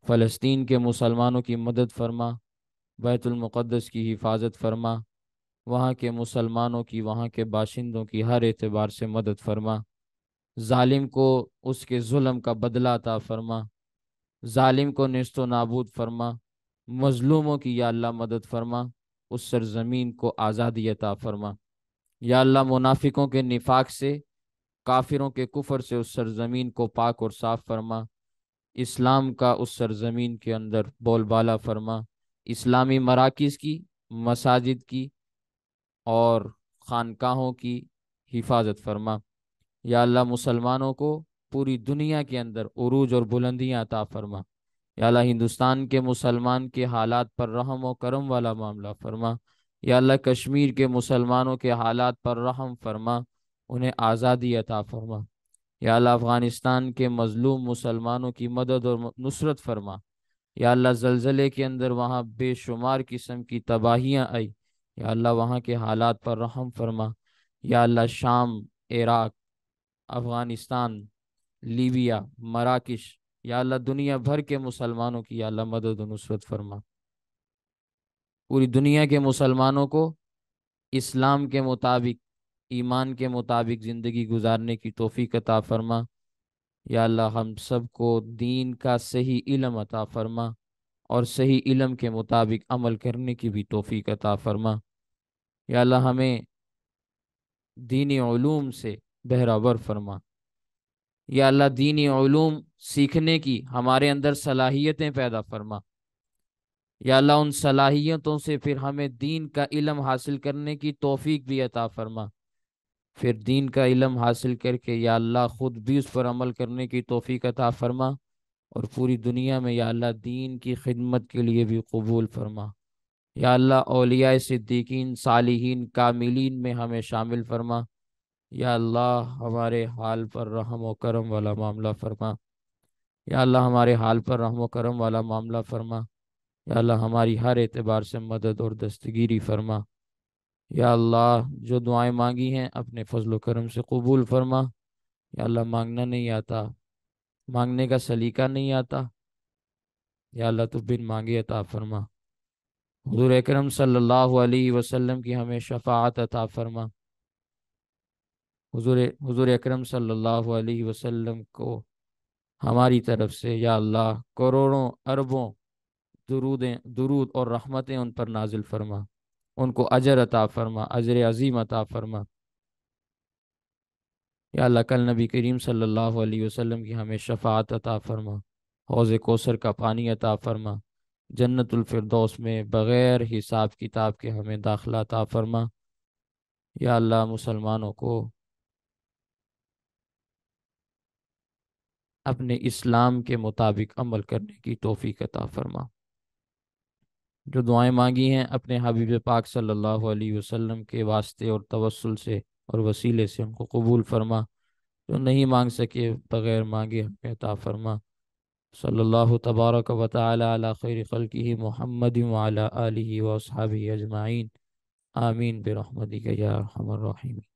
फ़लस्तीन के मुसलमानों की मदद फरमा बैतुलमक़दस की हिफाजत फरमा वहाँ के मुसलमानों की वहाँ के बाशिंदों की हर एतबार से मदद फरमा ालिम को उसके जुल्म का बदला ता फरमा ालिम को नस्त व नाबूद फरमा मजलूमों की या अल्लाह मदद फरमा उस सरजमीन को आज़ादी अता फरमा या अल्लाह मुनाफिकों के निफाक से काफिरों के कुफर से उस सरजमीन को पाक और साफ फरमा इस्लाम का उस सरजमीन के अंदर बोलबाला फरमा इस्लामी मराकज़ की मसाजिद की और खानकाहों की हिफाजत फरमा या अल्लाह मुसलमानों को पूरी दुनिया के अंदर अरूज और बुलंदियाँ अता फरमा या अल्लाह हिंदुस्तान के मुसलमान के हालात पर रहम और करम वाला मामला फरमा या अल्लाह कश्मीर के मुसलमानों के हालात पर रहम फरमा उन्हें आज़ादी अता फरमा या अल्लाह अफ़गानिस्तान के मज़लूम मुसलमानों की मदद और नुसरत फरमा या अल्लाह जलजले के अंदर वहाँ बेशुमार किस्म की तबाहियाँ आई या अल्लाह वहाँ के हालात पर रहम फरमा या अल्लाह शाम इराक अफ़गानिस्तान लीबिया मराकश या अल्लाह दुनिया भर के मुसलमानों की या अल्लाह मदद और नुसरत फरमा पूरी दुनिया के मुसलमानों को इस्लाम के मुताबिक ईमान के मुताबिक ज़िंदगी गुजारने की तोफ़ी अता फरमा या अल्लाह हम सब को दीन का सही इलम अता फरमा और सही इलम के मुताबिक अमल करने की भी तोफ़ी अता फरमा या अल्लाह हमें दीनी ूम से बहरावर फरमा या अल्लाह दीनी ूम सीखने की हमारे अंदर सलाहियतें पैदा फरमा या अल्लाह उन सलाहियतों से फिर हमें दीन का इलम हासिल करने की तोफ़ी भी अता फरमा फिर दीन का इलम हासिल करके या अल्लाह ख़ुद भी उस पर अमल करने की तोफ़ी अता फरमा और पूरी दुनिया में या अल्लाह दीन की खिदमत के लिए भी कबूल फरमा या अल्लाह अलिया सिद्दीकीन सालिहीन कामिलीन में हमें शामिल फरमा या अल्लाह हमारे हाल पर रहम व करम वाला मामला फरमा या अल्लाह हमारे हाल पर रहम व करम वाला मामला फरमा या अल्लाह हमारी हर एतबार से मदद और दस्तगीरी फरमा या अल्लाह जो दुआएं मांगी हैं अपने फजल करम से कबूल फरमा या अल्लाह मांगना नहीं आता मांगने का सलीका नहीं आता या अल्लाह तो बिन मांगे अता फरमा हजूर अक्रम सल्लल्लाहु अलैहि वसल्लम की हमें शफात अता फरमा हजूर हजूर अक्रम सल्लल्लाहु अलैहि वसल्लम को हमारी तरफ से या अल्लाह करोड़ों अरबों दरूदें दरूद और रहमतें उन पर नाजिल फरमा उनको अजर अता फरमा अजर अजीम अता फरमा या अल्लाह कल नबी करीम सल्लल्लाहु अलैहि वसल्लम की हमें शफात अता फरमा हौज़ कोसर का पानी अता फरमा जन्नतफरदौस में बग़ैर हिसाब किताब के हमें दाखिला अता फरमा या अल्लाह मुसलमानों को अपने इस्लाम के मुताबिक अमल करने की तोफ़ी अता फरमा जो दुआएं मांगी हैं अपने हबीब पाक सल्लल्लाहु अलैहि वसल्लम के वास्ते और तवसल से और वसीले से उनको कबूल फरमा जो नहीं मांग सके बग़ैर मांगे हमें अता फरमा सल्लल्लाहु तबारक व खैर खल्कि मोहम्मद वाली वसाबी अजमाइन आमीन बिरहमदी या हमर रहीमी